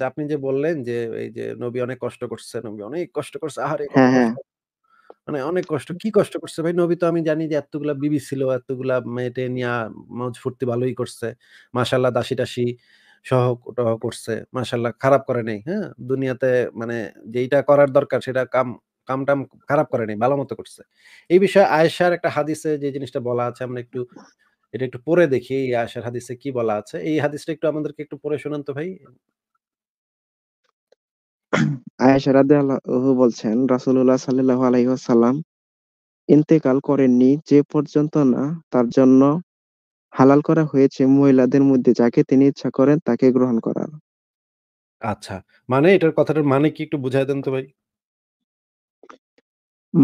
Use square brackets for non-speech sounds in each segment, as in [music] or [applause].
আচ্ছা আপনি যে বললেন যে এই যে নবী অনেক কষ্ট করছে নবী অনেক কষ্ট করছে আহারে হ্যাঁ, হ্যাঁ। মানে অনেক কষ্ট কি কষ্ট করছে ভাই নবী তো আমি জানি যে এতগুলা বিবি ছিল এতগুলা মেয়েটে নিয়া মজ ফুর্তি ভালোই করছে মাশাল্লাহ দাসি টাসি সহ করছে মাশাল্লাহ খারাপ করে নেই হ্যাঁ দুনিয়াতে মানে যেইটা করার দরকার সেটা কাম কামটাম খারাপ করে নেই ভালো মতো করছে এই বিষয়ে আয়েশার একটা হাদিসে যে জিনিসটা বলা আছে আমরা একটু এটা একটু পরে দেখি এই আয়েশার হাদিসে কি বলা আছে এই হাদিসটা একটু আমাদেরকে একটু পরে শোনান তো ভাই আয়েশা রাদিয়াল্লাহু বলছেন রাসূলুল্লাহ সাল্লাল্লাহু আলাইহি ওয়াসাল্লাম ইন্তেকাল করেননি যে পর্যন্ত না তার জন্য হালাল করা হয়েছে মহিলাদের মধ্যে যাকে তিনি ইচ্ছা করেন তাকে গ্রহণ করার। আচ্ছা। মানে এটার কথাটার মানে কি একটু বুঝায় দেন তো ভাই?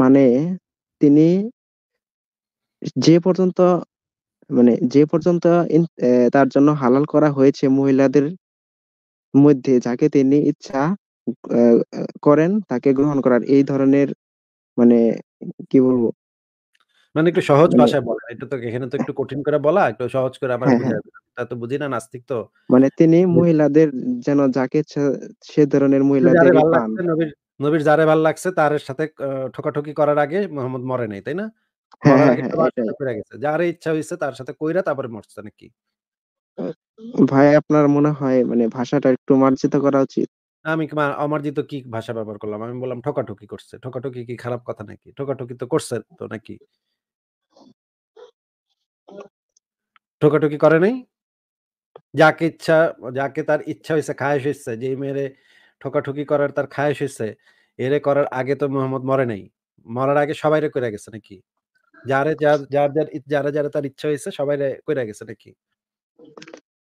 মানে তিনি যে পর্যন্ত মানে যে পর্যন্ত ইন তার জন্য হালাল করা হয়েছে মহিলাদের মধ্যে যাকে তিনি ইচ্ছা করেন তাকে গ্রহণ করার এই ধরনের মানে কি বলবো মানে একটু সহজ মানে ভাষায় বলা এটা তো এখানে তো একটু কঠিন করে বলা একটু সহজ করে আবার হ্যাঁ, হ্যাঁ। তা তো বুঝি না নাস্তিক তো মানে তিনি মহিলাদের যেন যাকে সে ধরনের মহিলাদের পান নবীর যারে ভাল লাগছে তার সাথে ঠকাঠকি করার আগে মোহাম্মদ মরে নাই তাই না হ্যাঁ, যার ইচ্ছা হয়েছে তার সাথে কইরা তারপরে মরছে নাকি ভাই আপনার মনে হয় মানে ভাষাটা একটু মার্জিত করা উচিত আমি যে তো কি ভাষা ব্যবহার করলাম? আমি বললাম, "ঠোকাঠুকি করছে।" ঠোকাঠুকি কি খারাপ কথা নাকি? ঠোকাঠুকি তো করছে তো নাকি? ঠোকাঠুকি করে নাই? যাকে ইচ্ছা যাকে তার ইচ্ছা হয়েছে খায়েশ হয়েছে যে মেয়েরে ঠোকাঠুকি করার তার খায়েশ হয়েছে এরে করার আগে তো মোহাম্মদ মরে নাই। মরার আগে রে কইরা গেছে নাকি? যারে যার যার যার যারা, যারা তার ইচ্ছা সবাই রে কইরা গেছে নাকি?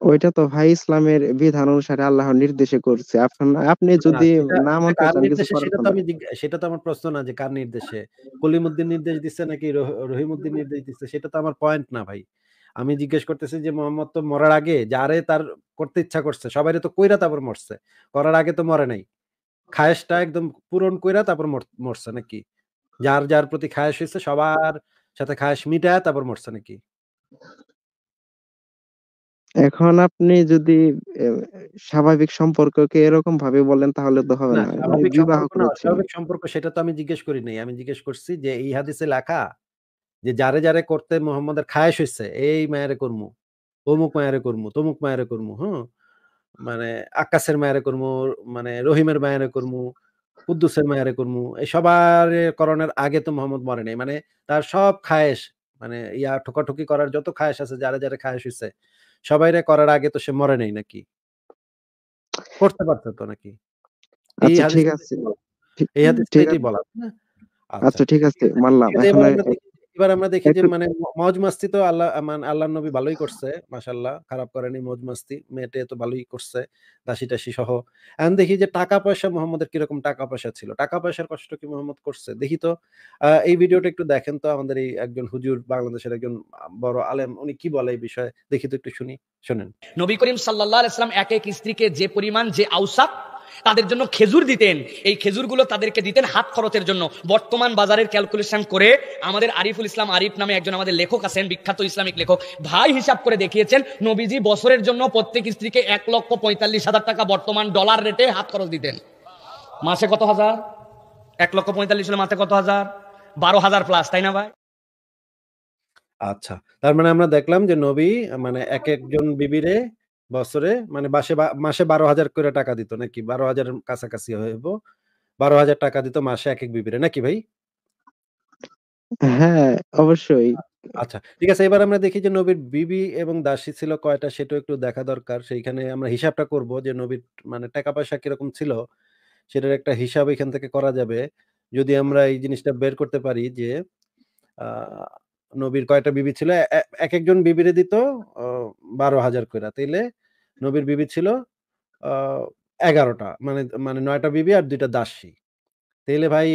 ওইটা তো ভাই ইসলামের বিধান অনুসারে আল্লাহর নির্দেশে করছে। আপনি যদি সেটা না মানতে চান কিছু সেটা তো আমি সেটা তো আমার প্রশ্ন না যে কার নির্দেশে। কলিমুদ্দিন নির্দেশ দিচ্ছে নাকি রহ রহিমুদ্দিন নির্দেশ দিচ্ছে সেটা তো আমার পয়েন্ট না ভাই। আমি জিজ্ঞেস করতেছি যে মোহাম্মদ তো মরার আগে যারে তার করতে ইচ্ছা করছে সবাইরে তো কইরা তারপর মরছে। করার আগে তো মরে নাই। খায়েশটা একদম পূরণ কইরা তারপর মরছে নাকি? যার, যার প্রতি খায়েশ হইছে সবার সাথে খায়েশ মিটায় তারপর মরছে নাকি? এখন আপনি যদি স্বাভাবিক সম্পর্ককে এরকম ভাবে বলেন তাহলে তো হবে না স্বাভাবিক সম্পর্ক সেটা তো আমি জিজ্ঞেস করি নাই। আমি জিজ্ঞেস করছি যে এই হাদিসে লেখা যে যারে, যারে করতে মোহাম্মদের খায়েশ হইছে, এই মায়ারে কর্ম অমুক মায়ারে কর্ম তমুক মায়ারে কর্ম হ্যাঁ মানে আকাশের মায়ারে কর্ম মানে রহিমের মায়ারে কর্ম কুদ্দুসের মায়ারে কর্ম এই সবার করণের আগে তো মোহাম্মদ মরে নাই। মানে তার সব খায়েশ মানে ইয়া ঠোকাঠুকি করার যত খায়েশ আছে যারে, যারে খায়েশ হইছে সবাই রে করার আগে তো সে মরে নাই নাকি করতে পারতো তো নাকি এই আচ্ছা, হাদিসটি বলা আচ্ছা, আচ্ছা ঠিক আছে মানলাম এবার আমরা দেখি যে মানে মজ মাস্তি তো আল্লাহ মানে আল্লাহ নবী ভালোই করছে মাশাল্লাহ খারাপ করেনি মজ মাস্তি মেয়েটে তো ভালোই করছে দাসী টাসি সহ এখন দেখি যে টাকা পয়সা মোহাম্মদের কিরকম টাকা পয়সা ছিল টাকা পয়সার কষ্ট কি মোহাম্মদ করছে দেখি তো এই ভিডিওটা একটু দেখেন তো আমাদের এই একজন হুজুর বাংলাদেশের একজন বড় আলেম উনি কি বলে এই বিষয়ে দেখি তো একটু শুনি শোনেন নবী করিম সাল্লাহ ইসলাম এক এক স্ত্রীকে যে পরিমাণ যে আউসাফ তাদের জন্য খেজুর দিতেন এই খেজুরগুলো তাদেরকে দিতেন হাত খরচের জন্য বর্তমান বাজারের ক্যালকুলেশন করে আমাদের আরিফুল ইসলাম আরিফ নামে একজন আমাদের লেখক আছেন বিখ্যাত ইসলামিক লেখক ভাই হিসাব করে দেখিয়েছেন নবীজি বছরের জন্য প্রত্যেক স্ত্রীকে এক লক্ষ পঁয়তাল্লিশ হাজার টাকা বর্তমান ডলার রেটে হাত খরচ দিতেন মাসে কত হাজার এক লক্ষ পঁয়তাল্লিশ হলে মাসে কত হাজার বারো হাজার প্লাস তাই না ভাই আচ্ছা তার মানে আমরা দেখলাম যে নবী মানে এক একজন বিবিরে বছরে মানে মাসে মাসে বারো হাজার করে টাকা দিত নাকি বারো হাজার কাছাকাছি হইব বারো হাজার টাকা দিত মাসে এক এক বিবিরে নাকি ভাই হ্যাঁ অবশ্যই আচ্ছা ঠিক আছে এবার আমরা দেখি যে নবীর বিবি এবং দাসী ছিল কয়টা সেটা একটু দেখা দরকার সেইখানে আমরা হিসাবটা করব যে নবীর মানে টাকা পয়সা কিরকম ছিল সেটার একটা হিসাব এখান থেকে করা যাবে যদি আমরা এই জিনিসটা বের করতে পারি যে নবীর কয়টা বিবি ছিল এক একজন বিবিরে দিত বারো হাজার করে তাইলে নবীর বিবি ছিল এগারোটা মানে মানে নয়টা বিবি আর দুইটা দাসী তাহলে ভাই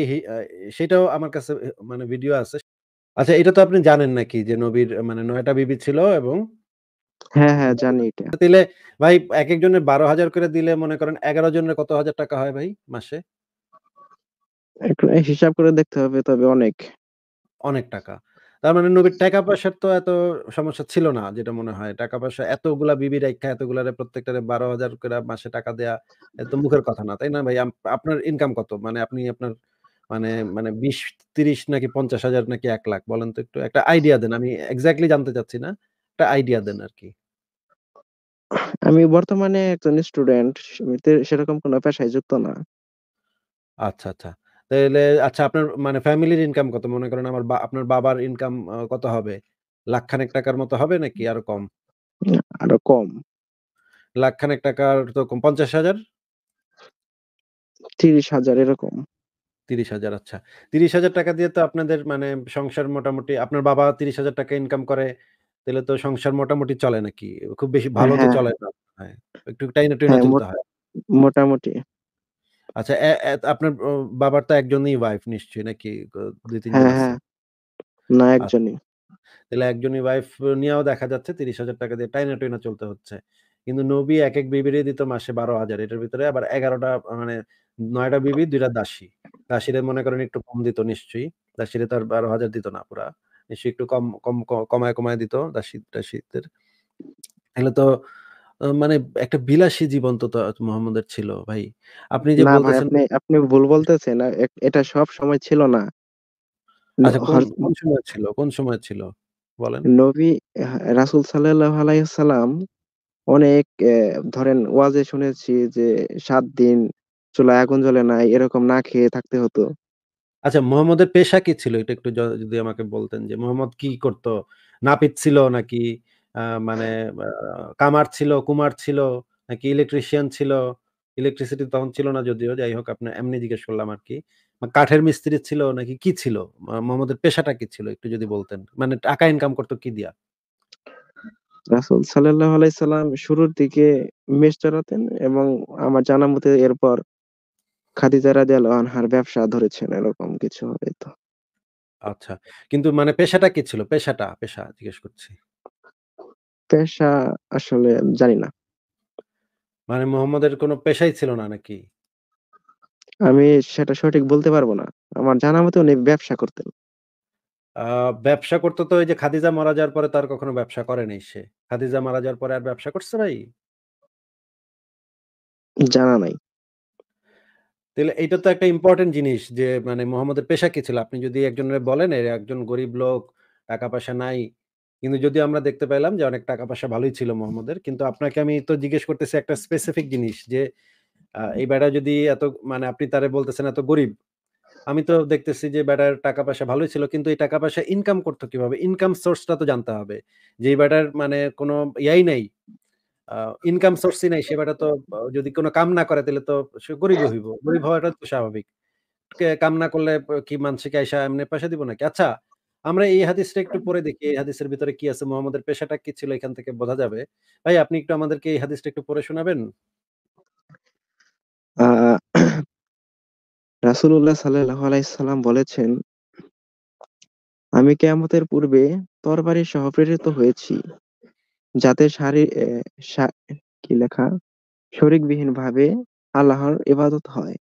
সেটাও আমার কাছে মানে ভিডিও আছে আচ্ছা এটা তো আপনি জানেন নাকি যে নবীর মানে নয়টা বিবি ছিল এবং হ্যাঁ হ্যাঁ জানি এটা তাহলে ভাই এক একজনের বারো হাজার করে দিলে মনে করেন এগারো জনের কত হাজার টাকা হয় ভাই মাসে হিসাব করে দেখতে হবে তবে অনেক অনেক টাকা তার মানে নবীর টাকা পয়সার তো এত সমস্যা ছিল না যেটা মনে হয়। টাকা পয়সা এতগুলা বিবি এতগুলা প্রত্যেকটা বারো হাজার করে মাসে টাকা দেয়া এত মুখের কথা না। তাই না ভাই? আপনার ইনকাম কত? মানে আপনি আপনার মানে মানে বিশ ৩০ নাকি হাজার নাকি লাখ বলেন তো একটু? একটা আইডিয়া দেন। আমি এক্সাক্টলি জানতে চাচ্ছি না। একটা আইডিয়া দেন আর কি আমি বর্তমানে একজন স্টুডেন্ট। সেরকম কোনো পেশায় যুক্ত না। আচ্ছা, আচ্ছা। তাহলে আচ্ছা আপনার মানে ফ্যামিলির ইনকাম কত? মনে করেন আমার আপনার বাবার ইনকাম কত হবে? লাখখানেক টাকার মতো হবে নাকি আরো কম? আরো কম। লাখখানেক টাকার তো কম ৫০,০০০? ৩০,০০০ এরকম। ৩০,০০০ আচ্ছা। ৩০,০০০ টাকা দিয়ে তো আপনাদের মানে সংসার মোটামুটি আপনার বাবা ৩০,০০০ টাকা ইনকাম করে। তাহলে তো সংসার মোটামুটি চলে নাকি? খুব বেশি ভালো তো হ্যাঁ। চলে না। হ্যাঁ, একটু টাইনা টাইনা হ্যাঁ, চলতে হয়। মোটামুটি। আচ্ছা আপনার বাবার তো একজনই ওয়াইফ নিশ্চয়ই নাকি দুই তিন হ্যাঁ, হ্যাঁ না একজনই তাহলে একজনই ওয়াইফ নিয়েও দেখা যাচ্ছে তিরিশ হাজার টাকা দিয়ে টাইনা টাইনা চলতে হচ্ছে কিন্তু নবী এক এক বিবির দিত মাসে বারো হাজার এটার ভিতরে আবার এগারোটা মানে নয়টা বিবি দুইটা দাসী দাসীরে মনে করেন একটু কম দিত নিশ্চয়ই দাসীরে আর বারো হাজার দিত না পুরা নিশ্চয়ই একটু কম কম কমায় কমায় দিত দাসী দাসীদের তাহলে তো মানে একটা বিলাসী জীবন তো মোহাম্মদের ছিল ভাই। আপনি যে না ভাই বলতেছেন আপনি আপনি ভুল বলতেছেন। এটা সব এটা ছিল না। আচ্ছা কোন, কোন সময় ছিল কোন সময় ছিল? বলেন। নবী সাল্লাল্লাহু আলাইহি সাল্লাম অনেক ধরেন ওয়াজে শুনেছি যে সাত দিন চুলায় আগুন জ্বলে নাই, এরকম না খেয়ে থাকতে হতো। আচ্ছা মোহাম্মদের পেশা কি ছিল? এটা একটু যদি আমাকে বলতেন যে মোহাম্মদ কি করত? নাপিত ছিল নাকি মানে কামার ছিল কুমার ছিল নাকি ইলেকট্রিশিয়ান ছিল ইলেকট্রিসিটি তখন ছিল না যদিও যাই হোক আপনার এমনি জিজ্ঞেস করলাম আর কি মানে কাঠের মিস্ত্রি ছিল নাকি কি ছিল মোহাম্মদের পেশাটা কি ছিল একটু যদি বলতেন মানে টাকা ইনকাম করতো কি দিয়া রাসুল সাল্লাহ আলাইসাল্লাম শুরুর দিকে মেষ চড়াতেন এবং আমার জানা মতে এরপর খাদিজা রাজি আনহার ব্যবসা ধরেছেন এরকম কিছু হবে তো আচ্ছা কিন্তু মানে পেশাটা কি ছিল পেশাটা পেশা জিজ্ঞেস করছি পেশা আসলে জানি না। মানে মোহাম্মদের কোনো পেশাই ছিল না নাকি? আমি সেটা সঠিক বলতে পারবো না। আমার জানা মতে উনি ব্যবসা করতেন। ব্যবসা করতে তো ওই যে খাদিজা মারা যাওয়ার পরে তার কখনো ব্যবসা করে নাই সে। খাদিজা মারা যাওয়ার পরে আর ব্যবসা করছে ভাই? জানা নাই। তাহলে এটা তো একটা ইম্পর্টেন্ট জিনিস যে মানে মোহাম্মদের পেশা কি ছিল? আপনি যদি একজনের বলেন, "এ একজন গরিব লোক, টাকা পয়সা নাই" কিন্তু যদি আমরা দেখতে পেলাম যে অনেক টাকা পয়সা ভালোই ছিল মোহাম্মদের কিন্তু আপনাকে আমি তো জিজ্ঞেস করতেছি একটা স্পেসিফিক জিনিস যে এই বেটা যদি এত মানে আপনি তারে বলতেছেন এত গরিব আমি তো দেখতেছি যে ব্যাটার টাকা পয়সা ভালোই ছিল কিন্তু এই টাকা পয়সা ইনকাম করতো কিভাবে ইনকাম সোর্সটা তো জানতে হবে যে ব্যাটার মানে কোনো ইয়াই নাই ইনকাম সোর্সই নাই সে ব্যাটা তো যদি কোনো কাম না করে তাহলে তো সে গরিব হইব গরিব হওয়াটা তো স্বাভাবিক কাম না করলে কি মানসিক আইসা এমনি পয়সা দিব নাকি আচ্ছা আমরা এই হাদিসটা একটু পরে দেখি এই হাদিসের ভিতরে কি আছে মোহাম্মদের পেশাটা কি ছিল এখান থেকে বোঝা যাবে ভাই আপনি একটু আমাদেরকে এই হাদিসটা একটু পরে শোনাবেন রাসূলুল্লাহ সাল্লাহ আলাইহি সাল্লাম বলেছেন আমি কেয়ামতের পূর্বে তরবারি সহ প্রেরিত হয়েছি যাতে শারী কি লেখা শরিকবিহীন ভাবে আল্লাহর ইবাদত হয়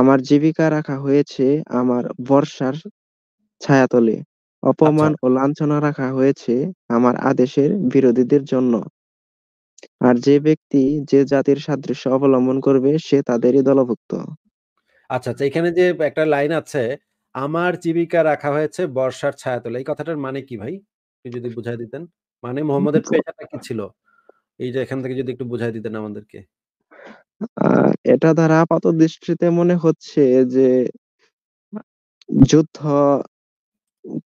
আমার জীবিকা রাখা হয়েছে আমার বর্ষার ছায়াতলে আচ্ছা। অপমান ও লাঞ্ছনা রাখা হয়েছে আমার আদেশের বিরোধীদের জন্য আর যে ব্যক্তি যে জাতির সাদৃশ্য অবলম্বন করবে সে তাদেরই দলভুক্ত আচ্ছা, আচ্ছা। এখানে যে একটা লাইন আছে, "আমার জীবিকা রাখা হয়েছে বর্ষার ছায়াতলে।" এই কথাটার মানে কি ভাই? যদি বুঝাই দিতেন। মানে মোহাম্মদের পেশাটা কি ছিল? এই যে এখান থেকে যদি একটু বুঝাই দিতেন আমাদেরকে। এটা দ্বারা দৃষ্টিতে মনে হচ্ছে যে যুদ্ধ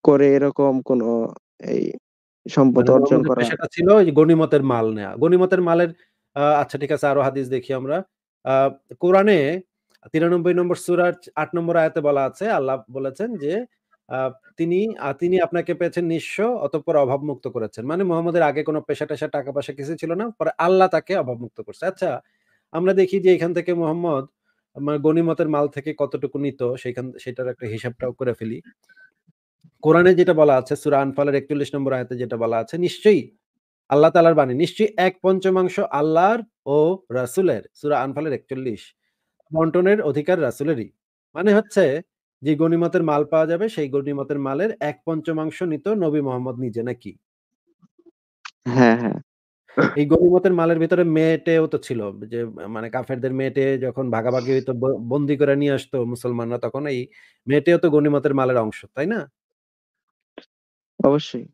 করে এরকম কোন এই সম্পদ মানে অর্জন করা সেটা ছিল গনিমতের মাল নেয়া। গনিমতের মালের আচ্ছা ঠিক আছে আরো হাদিস দেখি আমরা। কোরআনে তিরানব্বই নম্বর সুরার আট নম্বর আয়াতে বলা আছে আল্লাহ বলেছেন যে তিনি তিনি আপনাকে পেয়েছেন নিঃস্ব অতঃপর অভাবমুক্ত করেছেন। মানে মোহাম্মদের আগে কোনো পেশা-টেশা, টাকা-পয়সা কিছু ছিল না। পরে আল্লাহ তাকে অভাবমুক্ত করছে। আচ্ছা আমরা দেখি যে এখান থেকে মোহাম্মদ মা মানে গনিমতের মাল থেকে কতটুকু নিত সেখান সেটার একটা হিসাবটাও করে ফেলি। কোরআনে যেটা বলা আছে সুরা আনফালের একচল্লিশ নম্বর আয়তে যেটা বলা আছে নিশ্চয়ই আল্লাহ তালার বাণী নিশ্চয়ই এক পঞ্চমাংশ আল্লাহর ও রাসুলের সুরা আনফালের একচল্লিশ বন্টনের অধিকার রাসুলেরই মানে হচ্ছে যে গণিমতের মাল পাওয়া যাবে সেই গণিমতের মালের এক পঞ্চমাংশ নিত নবী মোহাম্মদ নিজে নাকি হ্যাঁ হ্যাঁ এই গণিমতের মালের ভিতরে মেয়েটেও তো ছিল যে মানে কাফেরদের মেয়েটে যখন ভাগাভাগি হইতো বন্দি করে নিয়ে আসতো মুসলমানরা তখন এই মেয়েটেও তো গণিমতের মালের অংশ তাই না অবশ্যই।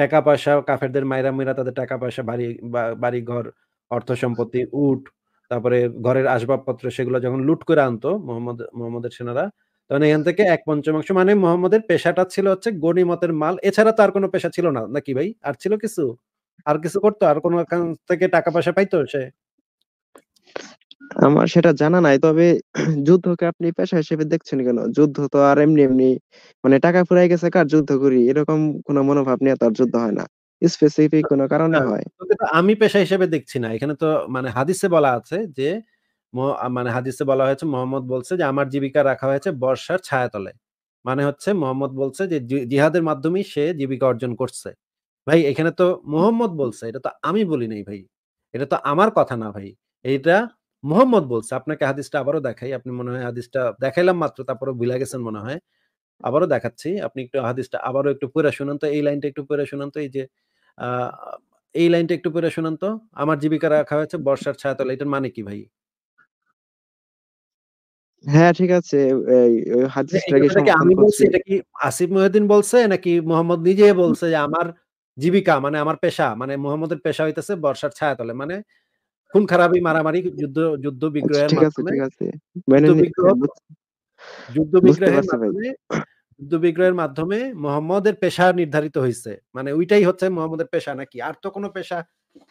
টাকা পয়সা কাফেরদের মাইরা, মেয়েরা তাদের টাকা পয়সা বাড়ি বাড়ি ঘর অর্থ সম্পত্তি, উঠ তারপরে ঘরের আসবাবপত্র সেগুলো যখন লুট করে আনতো মোহাম্মদ মোহাম্মদের সেনারা, তখন এখান থেকে এক পঞ্চমাংশ মানে মোহাম্মদের পেশাটা ছিল হচ্ছে গণিমতের মাল। এছাড়া তো আর কোনো পেশা ছিল না, নাকি ভাই? আর ছিল কিছু? আর কিছু করতো? আর কোনো থেকে টাকা পয়সা পাইতো সে? আমার সেটা জানা নাই। তবে [clears throat] যুদ্ধকে আপনি পেশা হিসেবে দেখছেন কেন? যুদ্ধ তো আর এমনি, এমনি মানে টাকা ফুরায় গেছে কার যুদ্ধ করি। এরকম কোন মনোভাব নিয়ে তো আর যুদ্ধ হয় না। স্পেসিফিক কোন কারণে হয়। আমি পেশা হিসেবে দেখছি না। এখানে তো মানে হাদিসে বলা আছে যে, মানে হাদিসে বলা হয়েছে মোহাম্মদ বলছে যে, "আমার জীবিকা রাখা হয়েছে বর্ষার ছায়াতলে।" মানে হচ্ছে মোহাম্মদ বলছে যে, জিহাদের মাধ্যমেই সে জীবিকা অর্জন করছে।" ভাই এখানে তো মোহাম্মদ বলছে। এটা তো আমি বলি নাই ভাই। এটা তো আমার কথা না ভাই। এইটা মোহাম্মদ বলছে আপনাকে হাদিসটা আবারও দেখাই আপনি মনে হয় হাদিসটা দেখাইলাম মাত্র তারপরে ভুলে গেছেন মনে হয় আবারও দেখাচ্ছি আপনি একটু হাদিসটা আবারও একটু পড়ে শুনান তো এই লাইনটা একটু পড়ে শুনান তো এই যে এই লাইনটা একটু পড়ে শুনান তো আমার জীবিকা রাখা হয়েছে বর্ষার ছায়াতলে এটার মানে কি ভাই হ্যাঁ ঠিক আছে আমি বলছি এটা কি আসিফ মহিউদ্দিন বলছে নাকি মোহাম্মদ নিজে বলছে যে আমার জীবিকা মানে আমার পেশা মানে মোহাম্মদের পেশা হইতেছে বর্ষার ছায়াতলে মানে খুন খারাপি মারামারি যুদ্ধ যুদ্ধ বিগ্রহের মানে যুদ্ধ হ্যাঁ, বিগ্রহের যুদ্ধ বিগ্রহের মাধ্যমে মোহাম্মদের পেশা নির্ধারিত হয়েছে মানে ওইটাই হচ্ছে মোহাম্মদের পেশা নাকি আর তো কোনো পেশা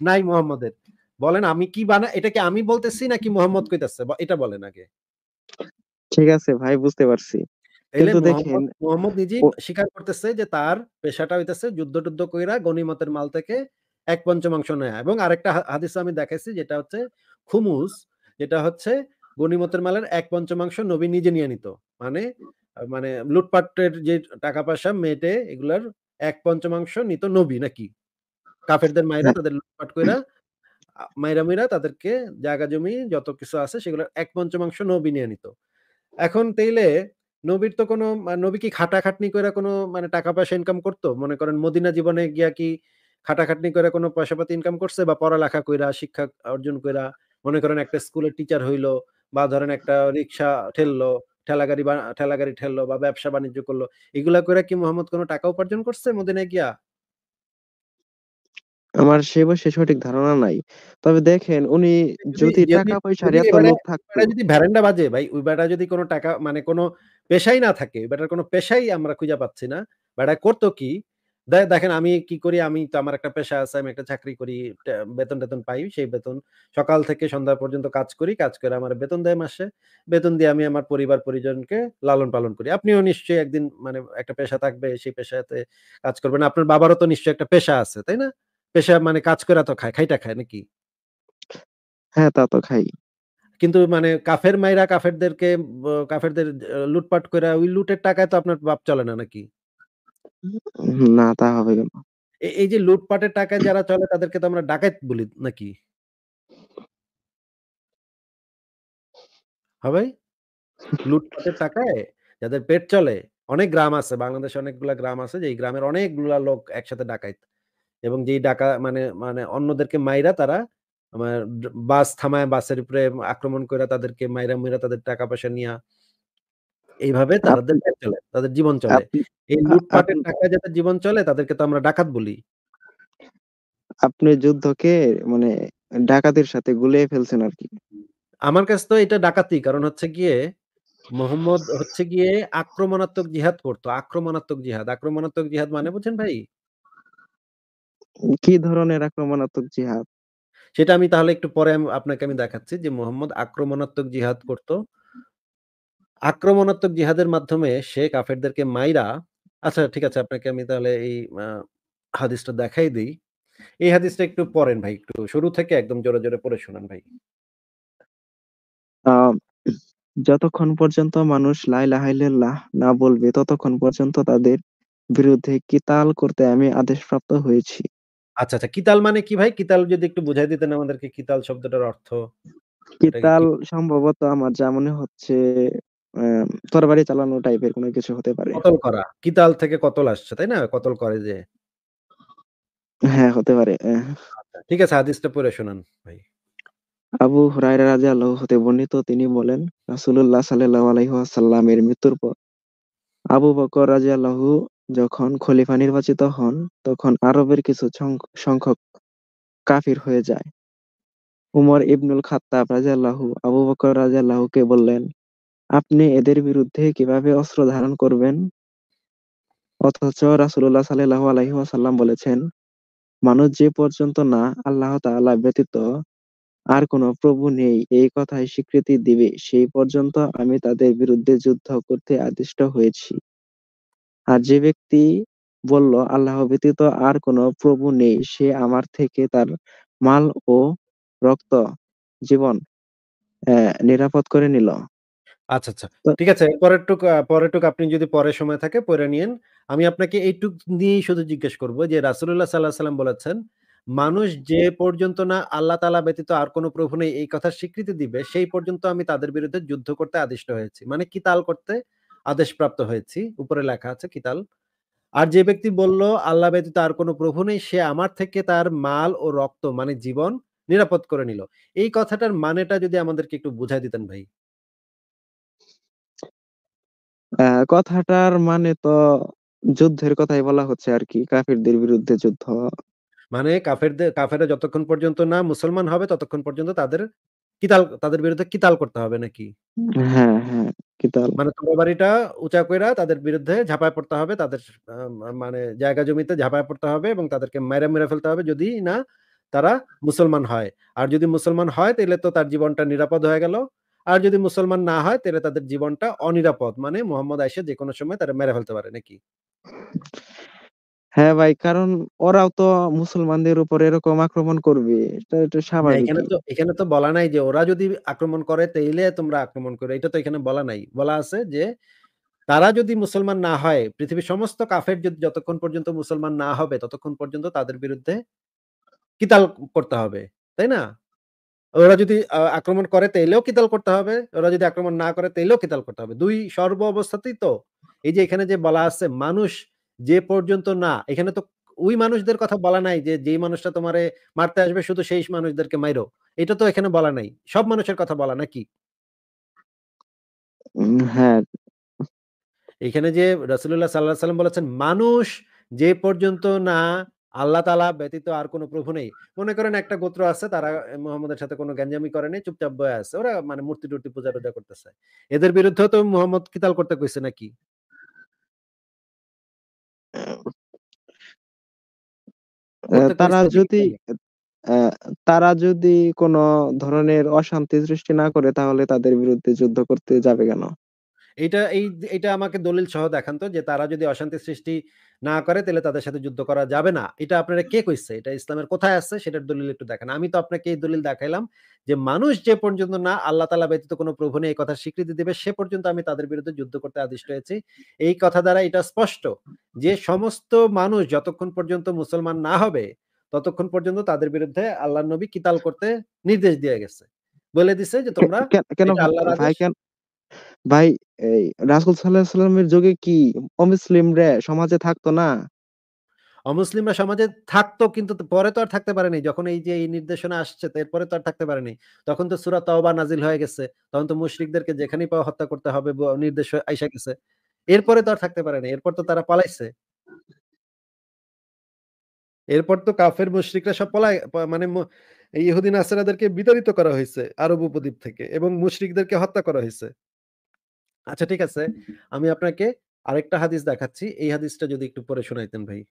নাই মোহাম্মদের বলেন আমি কি বানা এটাকে আমি বলতেছি নাকি মোহাম্মদ কইতাছে এটা বলেন আগে ঠিক আছে ভাই বুঝতে পারছি কিন্তু দেখেন মোহাম্মদ নিজেই স্বীকার করতেছে যে তার পেশাটা হইতাছে যুদ্ধ টুদ্ধ কইরা গনিমতের মাল থেকে এক পঞ্চমাংশ নেয়া এবং আরেকটা হাদিস আমি দেখাইছি যেটা হচ্ছে খুমুস যেটা হচ্ছে গণিমতের মালের এক পঞ্চমাংশ নবী নিজে নিয়ে নিত মানে মানে লুটপাটের যে টাকা পয়সা মেটে এগুলার এক পঞ্চমাংশ নিত নবী নাকি কাফেরদের মায়েরা তাদের লুটপাট করে মায়েরা মেয়েরা তাদেরকে জায়গা জমি যত কিছু আছে সেগুলোর এক পঞ্চমাংশ নবী নিয়ে নিত এখন তেইলে নবীর তো কোনো মানে নবী কি খাটা খাটনি করে কোনো মানে টাকা পয়সা ইনকাম করতো মনে করেন মদিনা জীবনে গিয়া কি খাটাখাটনি করে কোনো পয়সা পাতি ইনকাম করছে বা পড়ালেখা কইরা শিক্ষা অর্জন কইরা মনে করেন একটা স্কুলের টিচার হইলো বা ধরেন একটা রিক্সা ঠেললো ঠেলাগাড়ি ঠেলাগাড়ি ঠেললো বা ব্যবসা বাণিজ্য করলো এগুলা করে কি মোহাম্মদ কোনো টাকা উপার্জন করছে মদিনায় গিয়া আমার সে বসে সঠিক ধারণা নাই তবে দেখেন উনি যদি টাকা পয়সা এত লোভ থাকতো যদি ভ্যারেন্ডা বাজে ভাই ওই বেটা যদি কোনো টাকা মানে কোনো পেশাই না থাকে বেটার কোনো পেশাই আমরা খুঁজে পাচ্ছি না বেটা করতো কি দেখেন আমি কি করি আমি তো আমার একটা পেশা আছে আমি একটা চাকরি করি বেতন টেতন পাই সেই বেতন সকাল থেকে সন্ধ্যা পর্যন্ত কাজ করি কাজ করে আমার বেতন দেয় মাসে বেতন দিয়ে আমি আমার পরিবার পরিজনকে লালন পালন করি আপনিও নিশ্চয়ই একদিন মানে একটা পেশা থাকবে সেই পেশাতে কাজ করবেন আপনার বাবারও তো নিশ্চয়ই একটা পেশা আছে তাই না পেশা মানে কাজ করে তো খায় খাইটা খায় নাকি হ্যাঁ তা তো খাই কিন্তু মানে কাফের মাইরা কাফেরদেরকে কাফেরদের লুটপাট করে ওই লুটের টাকায় তো আপনার বাপ চলে না নাকি না, তা হবে কেন? এই যে লুটপাটের টাকায় যারা চলে তাদেরকে তো আমরা ডাকাত বলি নাকি? হ্যাঁ লুটপাটের টাকায় যাদের পেট চলে, অনেক গ্রাম আছে। বাংলাদেশে অনেকগুলা গ্রাম আছে যে এই গ্রামের অনেকগুলা লোক একসাথে ডাকাইত। এবং যেই ডাকা মানে মানে অন্যদেরকে মাইরা তারা আমার বাস থামায়, বাসের উপরে আক্রমণ কইরা তাদেরকে মাইরা, মাইরা তাদের টাকা-পয়সা নিয়ে এইভাবে তাদের চলে তাদের জীবন চলে এই লুটপাটের টাকা যাদের জীবন চলে তাদেরকে তো আমরা ডাকাত বলি আপনি যুদ্ধকে মানে ডাকাতের সাথে গুলিয়ে ফেলছেন আর কি আমার কাছে তো এটা ডাকাতি কারণ হচ্ছে গিয়ে মোহাম্মদ হচ্ছে গিয়ে আক্রমণাত্মক জিহাদ করতো আক্রমণাত্মক জিহাদ আক্রমণাত্মক জিহাদ মানে বুঝছেন ভাই কি ধরনের আক্রমণাত্মক জিহাদ সেটা আমি তাহলে একটু পরে আপনাকে আমি দেখাচ্ছি যে মোহাম্মদ আক্রমণাত্মক জিহাদ করতো আক্রমণাত্মক জিহাদের মাধ্যমে সে কাফেরদেরকে মাইরা আচ্ছা ঠিক আছে আপনাকে আমি তাহলে এই হাদিসটা দেখাই দিই এই হাদিসটা একটু পড়েন ভাই একটু শুরু থেকে একদম জোরে জোরে পড়ে শোনান ভাই যতক্ষণ পর্যন্ত মানুষ লাই লাহাইল্লাহ না বলবে ততক্ষণ পর্যন্ত তাদের বিরুদ্ধে কিতাল করতে আমি আদেশপ্রাপ্ত হয়েছি আচ্ছা আচ্ছা কিতাল মানে কি ভাই কিতাল যদি একটু বুঝাই দিতেন আমাদেরকে কিতাল শব্দটার অর্থ কিতাল সম্ভবত আমার যা মনে হচ্ছে তরবারি চালানো টাইপের কোনো কিছু হতে পারে। কতল করা। কিতাল থেকে কতল আসছে, তাই না? কতল করে যে। হ্যাঁ, হতে পারে। আচ্ছা, ঠিক আছে হাদিসটা পড়ে ভাই। আবু হুরায়রা হতে বর্ণিত তিনি বলেন, রাসূলুল্লাহ সাল্লাল্লাহু মৃত্যুর পর আবু বকর রাযিয়াল্লাহু যখন খলিফা নির্বাচিত হন, তখন আরবের কিছু সংখ্যক কাফির হয়ে যায়। উমর ইবনুল খাত্তাব রাযিয়াল্লাহু আবু বকর রাযিয়াল্লাহু কে বললেন আপনি এদের বিরুদ্ধে কিভাবে অস্ত্র ধারণ করবেন? অথচ রাসুল্লাহ সাল্লাল্লাহু আলহি আসাল্লাম বলেছেন, "মানুষ যে পর্যন্ত না আল্লাহ তাআলা ব্যতীত আর কোন প্রভু নেই এই কথায় স্বীকৃতি দিবে, সেই পর্যন্ত আমি তাদের বিরুদ্ধে যুদ্ধ করতে আদিষ্ট হয়েছি।" আর যে ব্যক্তি বলল, "আল্লাহ ব্যতীত আর কোন প্রভু নেই," সে আমার থেকে তার মাল ও রক্ত, জীবন, নিরাপদ করে নিল। আচ্ছা, আচ্ছা। ঠিক আছে। টুক পরের টুক আপনি যদি পরে সময় থাকে পরে নিয়েন। আমি আপনাকে এইটুক দিয়েই শুধু জিজ্ঞেস করব যে সাল্লাহ সাল্লাম বলেছেন, "মানুষ যে পর্যন্ত না আল্লাহ তাআলা ব্যতীত আর কোন প্রভু নেই এই কথা স্বীকৃতি দিবে, সেই পর্যন্ত আমি তাদের বিরুদ্ধে যুদ্ধ করতে আদিষ্ট হয়েছি।" মানে কিতাল করতে আদেশপ্রাপ্ত হয়েছি। উপরে লেখা আছে কিতাল। আর যে ব্যক্তি বলল, "আল্লাহ ব্যতীত আর কোন প্রভু নেই" সে আমার থেকে তার মাল ও রক্ত মানে জীবন নিরাপদ করে নিল। এই কথাটার মানেটা যদি আমাদেরকে একটু বুঝাই দিতেন ভাই। আহ কথাটার মানে তো যুদ্ধের কথাই বলা হচ্ছে আর কি কাফেরদের বিরুদ্ধে যুদ্ধ মানে কাফেরদের কাফেরা যতক্ষণ পর্যন্ত না মুসলমান হবে ততক্ষণ পর্যন্ত তাদের কিতাল তাদের বিরুদ্ধে কিতাল করতে হবে নাকি হ্যাঁ হ্যাঁ কিতাল মানে উঁচা কইরা তাদের বিরুদ্ধে ঝাঁপায় পড়তে হবে তাদের মানে জায়গা জমিতে ঝাঁপায় পড়তে হবে এবং তাদেরকে মেরে মেরে ফেলতে হবে যদি না তারা মুসলমান হয় আর যদি মুসলমান হয় তাহলে তো তার জীবনটা নিরাপদ হয়ে গেল আর যদি মুসলমান না হয় তাহলে তাদের জীবনটা অনিরাপদ মানে মোহাম্মদ আয়েশা যে কোনো সময় তারা মেরে ফেলতে পারে নাকি হ্যাঁ ভাই কারণ ওরাও তো মুসলমানদের উপর এরকম আক্রমণ করবে এটা একটু স্বাভাবিক এখানে তো এখানে তো বলা নাই যে ওরা যদি আক্রমণ করে তাইলে তোমরা আক্রমণ করো এটা তো এখানে বলা নাই বলা আছে যে তারা যদি মুসলমান না হয় পৃথিবীর সমস্ত কাফের যদি যতক্ষণ পর্যন্ত মুসলমান না হবে ততক্ষণ পর্যন্ত তাদের বিরুদ্ধে কিতাল করতে হবে তাই না ওরা যদি আক্রমণ করে তাইলেও কিতাল করতে হবে ওরা যদি আক্রমণ না করে তাইলেও কিতাল করতে হবে দুই সর্ব অবস্থাতেই তো এই যে এখানে যে বলা আছে মানুষ যে পর্যন্ত না এখানে তো ওই মানুষদের কথা বলা নাই যে যেই মানুষটা তোমারে মারতে আসবে শুধু সেই মানুষদেরকে মাইরো এটা তো এখানে বলা নাই সব মানুষের কথা বলা নাকি হ্যাঁ এখানে যে রাসুল্লাহ সাল্লাহ সাল্লাম বলেছেন মানুষ যে পর্যন্ত না আল্লাহ তালা ব্যতীত আর কোনো প্রভু নেই মনে করেন একটা গোত্র আছে তারা মোহাম্মদের সাথে কোনো গ্যাঞ্জামি করেনি চুপচাপ বয়ে আছে ওরা মানে মূর্তি টুর্তি পূজা টুজা করতেছে এদের বিরুদ্ধে তো মোহাম্মদ কিতাল করতে কইছে নাকি তারা যদি তারা যদি কোনো ধরনের অশান্তি সৃষ্টি না করে তাহলে তাদের বিরুদ্ধে যুদ্ধ করতে যাবে কেন এটা এই এটা আমাকে দলিল সহ দেখান তো যে তারা যদি অশান্তি সৃষ্টি না করে তাহলে তাদের সাথে যুদ্ধ করা যাবে না এটা আপনারা কে কইছে এটা ইসলামের কোথায় আছে সেটার দলিল একটু দেখেন আমি তো আপনাকে এই দলিল দেখাইলাম যে মানুষ যে পর্যন্ত না আল্লাহ তালা ব্যতীত কোনো প্রভু নেই এই কথা স্বীকৃতি দেবে সে পর্যন্ত আমি তাদের বিরুদ্ধে যুদ্ধ করতে আদিষ্ট হয়েছি এই কথা দ্বারা এটা স্পষ্ট যে সমস্ত মানুষ যতক্ষণ পর্যন্ত মুসলমান না হবে ততক্ষণ পর্যন্ত তাদের বিরুদ্ধে আল্লাহ নবী কিতাল করতে নির্দেশ দিয়ে গেছে বলে দিছে যে তোমরা আল্লাহ ভাই এই রাসুল সাল্লাল্লাহু আলাইহি সাল্লামের যুগে কি অমুসলিমরা সমাজে থাকতো না? অমুসলিমরা সমাজে থাকতো কিন্তু পরে তো আর থাকতে পারেনি। যখন এই যে এই নির্দেশনা আসছে তো এরপরে তো আর থাকতে পারেনি। তখন তো সূরা তাওবা নাজিল হয়ে গেছে। তখন তো মুশরিকদেরকে যেখানেই পাওয়া হত্যা করতে হবে নির্দেশ আইসা গেছে। এরপরে তো আর থাকতে পারেনি। এরপর তো তারা পালাইছে। এরপর তো কাফের মুশরিকরা সব পলায় মানে ম ইহুদী বিতাড়িত করা হয়েছে আরব উপদ্বীপ থেকে এবং মুশরিকদেরকে হত্যা করা হয়েছে আচ্ছা ঠিক আছে আমি আপনাকে আরেকটা হাদিস দেখাচ্ছি এই হাদিসটা যদি একটু পরে শোনাইতেন ভাই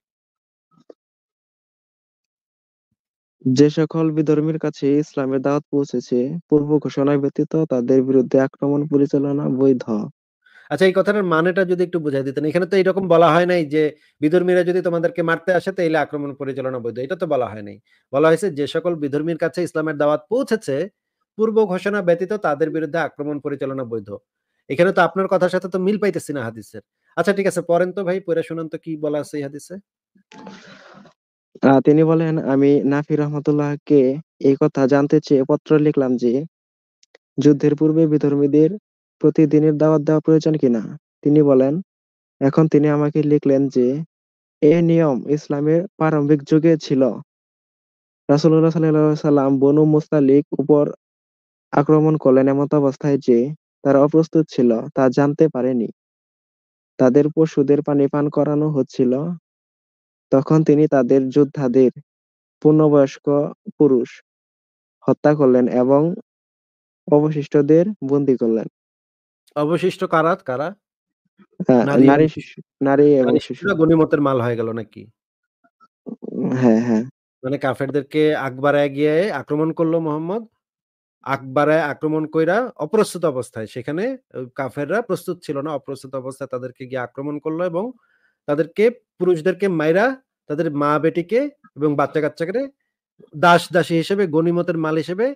যে সকল বিধর্মীর কাছে ইসলামের দাওয়াত পৌঁছেছে পূর্ব ঘোষণা ব্যতীত তাদের বিরুদ্ধে আক্রমণ পরিচালনা বৈধ আচ্ছা এই কথাটার মানেটা যদি একটু বুঝাই দিতেন এখানে তো এরকম বলা হয় নাই যে বিধর্মীরা যদি তোমাদেরকে মারতে আসে তাহলে আক্রমণ পরিচালনা বৈধ এটা তো বলা হয় নাই বলা হয়েছে যে সকল বিধর্মীর কাছে ইসলামের দাওয়াত পৌঁছেছে পূর্ব ঘোষণা ব্যতীত তাদের বিরুদ্ধে আক্রমণ পরিচালনা বৈধ এখানে তো আপনার কথার সাথে তো মিল পাইতেছি না হাদিসের আচ্ছা ঠিক আছে পরেন তো ভাই পড়ে শুনান তো কি বলা আছে হাদিসে তিনি বলেন আমি নাফি রহমতুল্লাহকে এই কথা জানতে চেয়ে পত্র লিখলাম যে যুদ্ধের পূর্বে বিধর্মীদের প্রতিদিনের দাওয়াত দেওয়া প্রয়োজন কিনা তিনি বলেন এখন তিনি আমাকে লিখলেন যে এ নিয়ম ইসলামের প্রারম্ভিক যুগে ছিল রাসুল্লাহ সাল্লাম বনু মুস্তালিক উপর আক্রমণ করলেন এমত অবস্থায় যে তারা অপ্রস্তুত ছিল, তা জানতে পারেনি। তাদের পশুদের পানি পান করানো হচ্ছিল, তখন তিনি তাদের যোদ্ধাদের পূর্ণবয়স্ক পুরুষ হত্যা করলেন এবং অবশিষ্টদের বন্দি করলেন অবশিষ্ট কারা কারা হ্যাঁ, নারী শিশু নারী মানে শিশুরা মাল হয়ে গেল নাকি হ্যাঁ হ্যাঁ মানে কাফেরদেরকে আগ গিয়ে আক্রমণ করলো মোহাম্মদ আকবারায় আক্রমণ কইরা অপ্রস্তুত অবস্থায় সেখানে কাফেররা প্রস্তুত ছিল না অপ্রস্তুত অবস্থায় তাদেরকে গিয়ে আক্রমণ করলো এবং তাদেরকে পুরুষদেরকে মাইরা তাদের মা বেটিকে এবং বাচ্চা কাচ্চাকে দাস দাসী হিসেবে গণিমতের মাল হিসেবে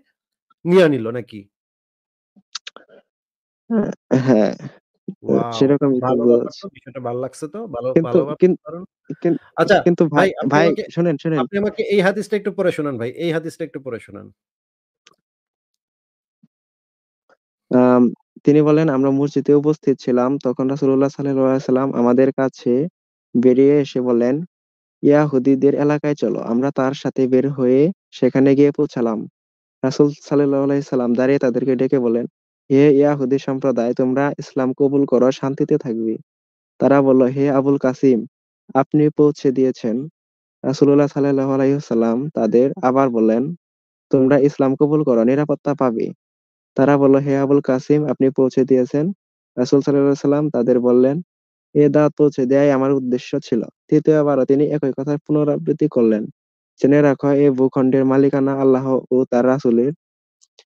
নিয়ে নিল নাকি হ্যাঁ আচ্ছা কিন্তু ভাই ভাই শুনেন শুনেন আপনি আমাকে এই হাদিসটা একটু পড়ে শোনান ভাই এই হাদিসটা একটু পড়ে শোনান তিনি বলেন, আমরা মসজিদে উপস্থিত ছিলাম। তখন রাসুল্লাহ সাল্লাম আমাদের কাছে বেরিয়ে এসে বলেন, হুদিদের এলাকায় চলো। আমরা তার সাথে বের হয়ে সেখানে গিয়ে পৌঁছালাম। রাসুল সাল্লাম দাঁড়িয়ে তাদেরকে ডেকে বলেন, হে ইয়াহুদি সম্প্রদায়, তোমরা ইসলাম কবুল করো, শান্তিতে থাকবে। তারা বলল, হে আবুল কাসিম, আপনি পৌঁছে দিয়েছেন। রাসুল্লাহ সাল্লাল্লাহু সাল্লাম তাদের আবার বলেন তোমরা ইসলাম কবুল করো, নিরাপত্তা পাবে। তারা বলল হে আবুল কাসিম আপনি পৌঁছে দিয়েছেন রাসুল সাল্লাহ সাল্লাম তাদের বললেন এ দাঁত পৌঁছে দেয়াই আমার উদ্দেশ্য ছিল তৃতীয়বার তিনি একই কথার পুনরাবৃত্তি করলেন জেনে রাখো এই ভূখণ্ডের মালিকানা আল্লাহ ও তার রাসুলের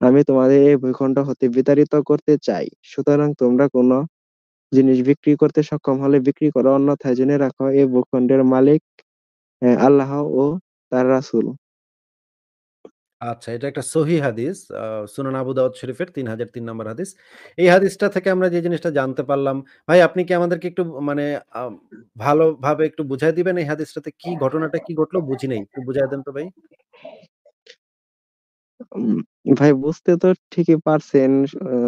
আমি তোমাদের এই ভূখণ্ড হতে বিতাড়িত করতে চাই সুতরাং তোমরা কোনো জিনিস বিক্রি করতে সক্ষম হলে বিক্রি করো অন্যথায় জেনে রাখো এই ভূখণ্ডের মালিক আল্লাহ ও তার রাসুল আচ্ছা এটা একটা সহি হাদিস আহ, সুনান আবু দাউদ শরীফের তিন হাজার তিন নম্বর হাদিস এই হাদিসটা থেকে আমরা যে জিনিসটা জানতে পারলাম ভাই আপনি কি আমাদেরকে একটু মানে ভালোভাবে একটু বুঝাই দিবেন এই হাদিসটাতে কি ঘটনাটা কি ঘটলো বুঝি নাই একটু বুঝাই দেন তো ভাই ভাই বুঝতে তো ঠিকই পারছেন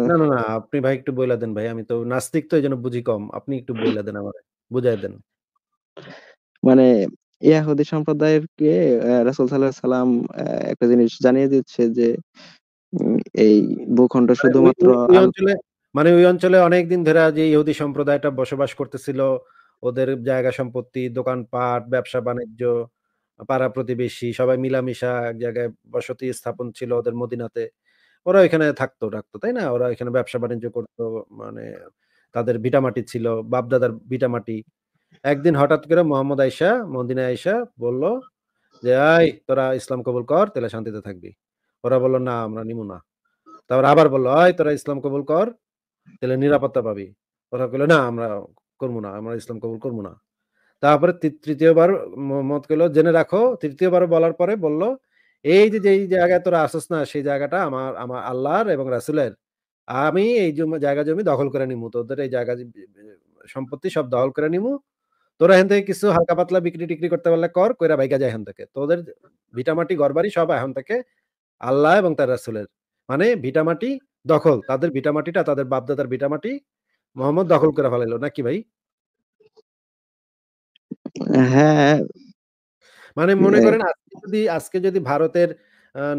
না না না আপনি ভাই একটু বইলা দেন ভাই আমি তো নাস্তিক তো এই জন্য বুঝি কম আপনি একটু বইলা দেন আমার বুঝাই দেন মানে ইয়াহুদি সম্প্রদায়ের রাসূল সাল্লাল্লাহু আলাইহি সাল্লাম একটা জিনিস জানিয়ে দিচ্ছে যে এই ভূখণ্ড মানে শুধুমাত্র ওই অঞ্চলে মানে ওই অঞ্চলে অনেকদিন ধরে যে ইহুদি সম্প্রদায়টা বসবাস করতেছিল ওদের জায়গা সম্পত্তি দোকানপাট ব্যবসা বাণিজ্য পাড়া প্রতিবেশী সবাই মিলামিশা এক জায়গায় বসতি স্থাপন ছিল ওদের মদিনাতে ওরা ওইখানে থাকতো রাখতো তাই না ওরা ওইখানে ব্যবসা বাণিজ্য করতো মানে তাদের ভিটামাটি ছিল বাপদাদার ভিটামাটি একদিন হঠাৎ করে মোহাম্মদ আয়সা মদিনা আয়সা বলল যে আই তোরা ইসলাম কবুল কর তাহলে শান্তিতে থাকবি ওরা বললো না আমরা নিব না তারপর আবার বললো আয় তোরা ইসলাম কবুল কর তাহলে নিরাপত্তা পাবি ওরা বললো না আমরা করবো না আমরা ইসলাম কবুল করবো না তারপরে তৃতীয়বার মত করলো জেনে রাখো তৃতীয়বার বলার পরে বলল এই যে যেই জায়গায় তোরা আসস না সেই জায়গাটা আমার আমার আল্লাহর এবং রাসুলের আমি এই জায়গা জমি দখল করে নিমু তোদের এই জায়গা সম্পত্তি সব দখল করে নিমু তোরা এখান থেকে কিছু হালকা পাতলা বিক্রি টিক্রি করতে পারলে কর কইরা বাইকা যায় এখন থেকে তোদের ভিটামাটি গড়বাড়ি সব এখন থেকে আল্লাহ এবং তার রাসুলের মানে ভিটামাটি দখল তাদের ভিটামাটিটা তাদের বাপদাদার ভিটামাটি মোহাম্মদ দখল করে ফেলাইলো নাকি ভাই হ্যাঁ। মানে মনে করেন আজকে যদি আজকে যদি ভারতের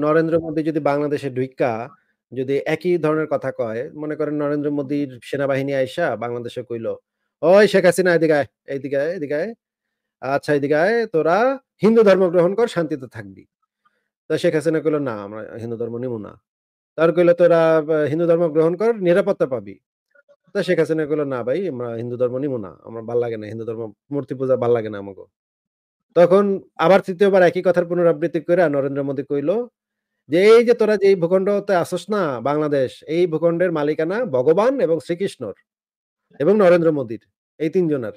নরেন্দ্র মোদী যদি বাংলাদেশে ঢুইকা যদি একই ধরনের কথা কয় মনে করেন নরেন্দ্র মোদীর সেনাবাহিনী আইসা বাংলাদেশে কইলো ওই শেখ হাসিনা এদিকে এইদিকে এদিকে আচ্ছা এদিকে তোরা হিন্দু ধর্ম গ্রহণ কর শান্তিতে থাকবি তো শেখ হাসিনা কইলো না আমরা হিন্দু ধর্ম নিব না তার কইলো তোরা হিন্দু ধর্ম গ্রহণ কর নিরাপত্তা পাবি তো শেখ হাসিনা কইলো না ভাই আমরা হিন্দু ধর্ম নিব না আমার ভাল লাগে না হিন্দু ধর্ম মূর্তি পূজা ভাল লাগে না আমাকে তখন আবার তৃতীয়বার একই কথার পুনরাবৃত্তি করে নরেন্দ্র মোদী কইলো যে এই যে তোরা যে এই ভূখণ্ডতে আসস না বাংলাদেশ এই ভূখণ্ডের মালিকানা ভগবান এবং শ্রীকৃষ্ণর এবং নরেন্দ্র মোদীর এই তিনজনের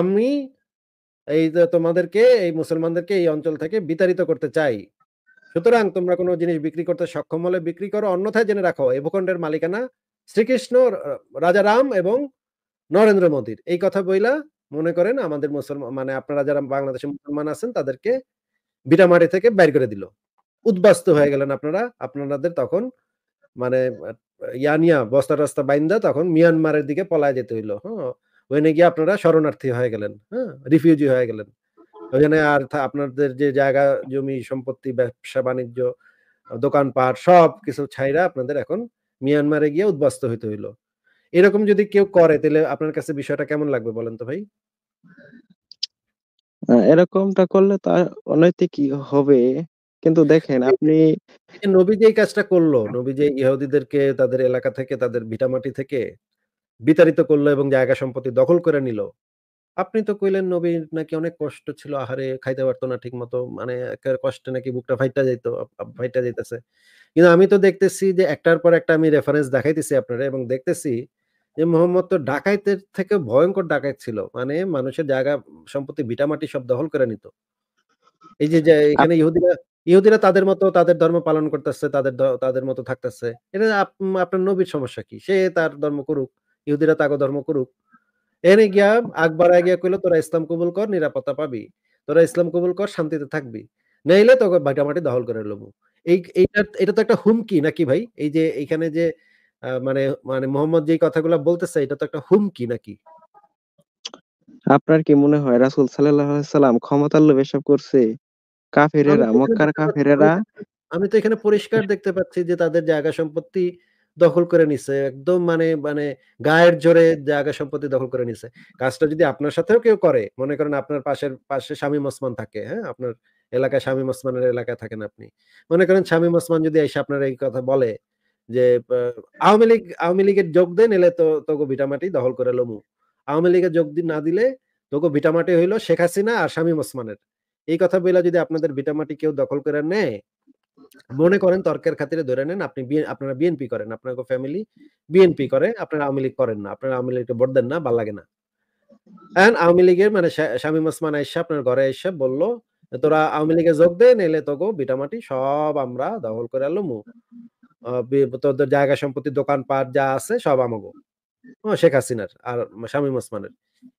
আমি এই তোমাদেরকে এই মুসলমানদেরকে এই অঞ্চল থেকে বিতাড়িত করতে চাই সুতরাং তোমরা কোনো জিনিস বিক্রি করতে সক্ষম হলে বিক্রি করো অন্যথায় জেনে রাখো এই ভূখণ্ডের মালিকানা শ্রীকৃষ্ণ রাজা রাম এবং নরেন্দ্র মোদীর এই কথা বইলা মনে করেন আমাদের মুসলমান মানে আপনারা যারা বাংলাদেশে মুসলমান আছেন তাদেরকে বিটামারি থেকে বের করে দিল উদ্বাস্ত হয়ে গেলেন আপনারা আপনাদের তখন মানে ইয়ানিয়া বস্তা টস্তা বাইন্দা তখন মিয়ানমারের দিকে পলায় যেতে হইলো হ্যাঁ ওইখানে গিয়ে আপনারা শরণার্থী হয়ে গেলেন হ্যাঁ রিফিউজি হয়ে গেলেন ওইখানে আর আপনাদের যে জায়গা জমি সম্পত্তি ব্যবসা বাণিজ্য দোকানপাট সব কিছু ছাইরা আপনাদের এখন মিয়ানমারে গিয়ে উদ্বাস্ত হইতে হইলো এরকম যদি কেউ করে তাহলে আপনার কাছে বিষয়টা কেমন লাগবে বলেন তো ভাই হ্যাঁ, এরকমটা করলে তা অনৈতিক হবে কিন্তু দেখেন হ্যাঁ। আপনি নবী যে কাজটা করলো নবী যে ইহুদিদেরকে তাদের এলাকা থেকে তাদের ভিটামাটি থেকে বিতাড়িত করলো এবং জায়গা সম্পত্তি দখল করে নিল আপনি তো কইলেন নবী নাকি অনেক কষ্ট ছিল আহারে খাইতে পারতো না ঠিক মতো মানে কষ্টে নাকি বুকটা ফাইটা যাইত ফাইটা যাইতেছে কিন্তু আমি তো দেখতেছি যে একটার পর একটা আমি রেফারেন্স দেখাইতেছি আপনারা এবং দেখতেছি যে মোহাম্মদ তো ডাকাইতের থেকে ভয়ঙ্কর ডাকাইত ছিল মানে মানুষের জায়গা সম্পত্তি ভিটামাটি সব দখল করে নিত এই যে এখানে আচ্ছা। ইহুদিরা ইহুদিরা তাদের মতো তাদের ধর্ম পালন করতেছে তাদের তাদের মতো থাকতেছে এটা আপনার নবীর সমস্যা কি সে তার ধর্ম করুক ইহুদিরা তাকে ধর্ম করুক এনে গিয়া আকবার গিয়া কইলো তোরা ইসলাম কবুল কর নিরাপত্তা পাবি তোরা ইসলাম কবুল কর শান্তিতে থাকবি নাইলে তোকে ভাটামাটি দহল করে লবো এই এইটা এটা তো একটা হুমকি নাকি ভাই এই যে এখানে যে মানে মানে মোহাম্মদ যে কথাগুলো বলতেছে এটা তো একটা হুমকি নাকি আপনার কি মনে হয় রাসূল সাল্লাল্লাহু আলাইহি সাল্লাম ক্ষমতার লোভ সব করছে আমি কাফেরেরা, তো এখানে মক্কার কাফেরেরা পরিষ্কার আমি তো এখানে পরিষ্কার দেখতে পাচ্ছি যে তাদের জায়গা সম্পত্তি দখল করে নিছে। একদম মানে মানে গায়ের জোরে জায়গা সম্পত্তি দখল করে নিছে। কাজটা যদি আপনার সাথেও কেউ করে, মনে করেন আপনার পাশের পাশে শামীম ওসমান থাকে, হ্যাঁ? আপনার এলাকায় শামীম ওসমানের এলাকায় থাকেন আপনি। মনে করেন স্বামী ওসমান যদি এসে আপনার এই কথা বলে যে, আওয়ামী লীগ আওয়ামী লীগের যোগ দেন এলে তো তোকে ভিটামাটি দখল করে লমু।" আওয়ামী লীগে যোগ দিন না দিলে তোকে ভিটামাটি হইলো শেখ হাসিনা আর স্বামী ওসমানের। এই কথা বলে যদি আপনাদের ভিটামাটি কেউ দখল করে নেয় মনে করেন তর্কের খাতিরে ধরে নেন আপনি আপনারা বিএনপি করেন আপনার ফ্যামিলি বিএনপি করে আপনারা আওয়ামী লীগ করেন না আপনারা আওয়ামী লীগকে ভোট দেন না ভাল লাগে না আওয়ামী লীগের মানে শামীম ওসমান এসে আপনার ঘরে এসে বললো তোরা আওয়ামী লীগে যোগ দে নেলে তো বিটামাটি সব আমরা দখল করে লমু তোদের জায়গা সম্পত্তি দোকানপাট যা আছে সব আমাগো শেখ হাসিনার আর শামীম ওসমানের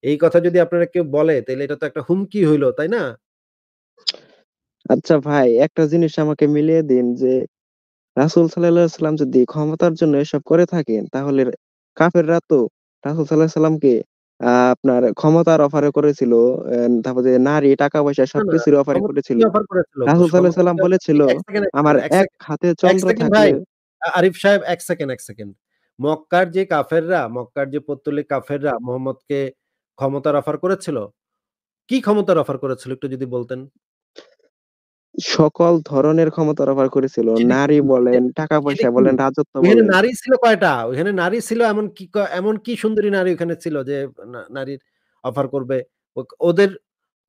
এই কথা যদি আপনারা কেউ বলে তাহলে এটা তো একটা হুমকি হইলো তাই না আচ্ছা ভাই একটা জিনিস আমাকে মিলিয়ে দিন যে রাসুল সাল্লাম যদি ক্ষমতার জন্য এসব করে থাকেন তাহলে কাফেররা তো রাসুল সাল্লাহ সাল্লামকে আপনার ক্ষমতার অফারে করেছিল। তারপর যে নারী, টাকা-পয়সা সবকিছুর অফারে করেছিল। রাসুল সাল্লাহ সাল্লাম বলেছিল, "আমার এক হাতে চন্দ্র থাকে আরিফ সাহেব এক সেকেন্ড, এক সেকেন্ড। মক্কার যে কাফেররা, মক্কার যে পত্তলিক কাফেররা মোহাম্মদকে ক্ষমতার অফার করেছিল? কি ক্ষমতার অফার করেছিল একটু যদি বলতেন? সকল ধরনের ক্ষমতা অফার করেছিল। নারী বলেন, টাকা পয়সা বলেন, রাজত্ব ওখানে বলেন। নারী ছিল কয়টা? ওখানে নারী ছিল এমন কি এমন কি সুন্দরী নারী ওখানে ছিল যে নারীর অফার করবে? ওদের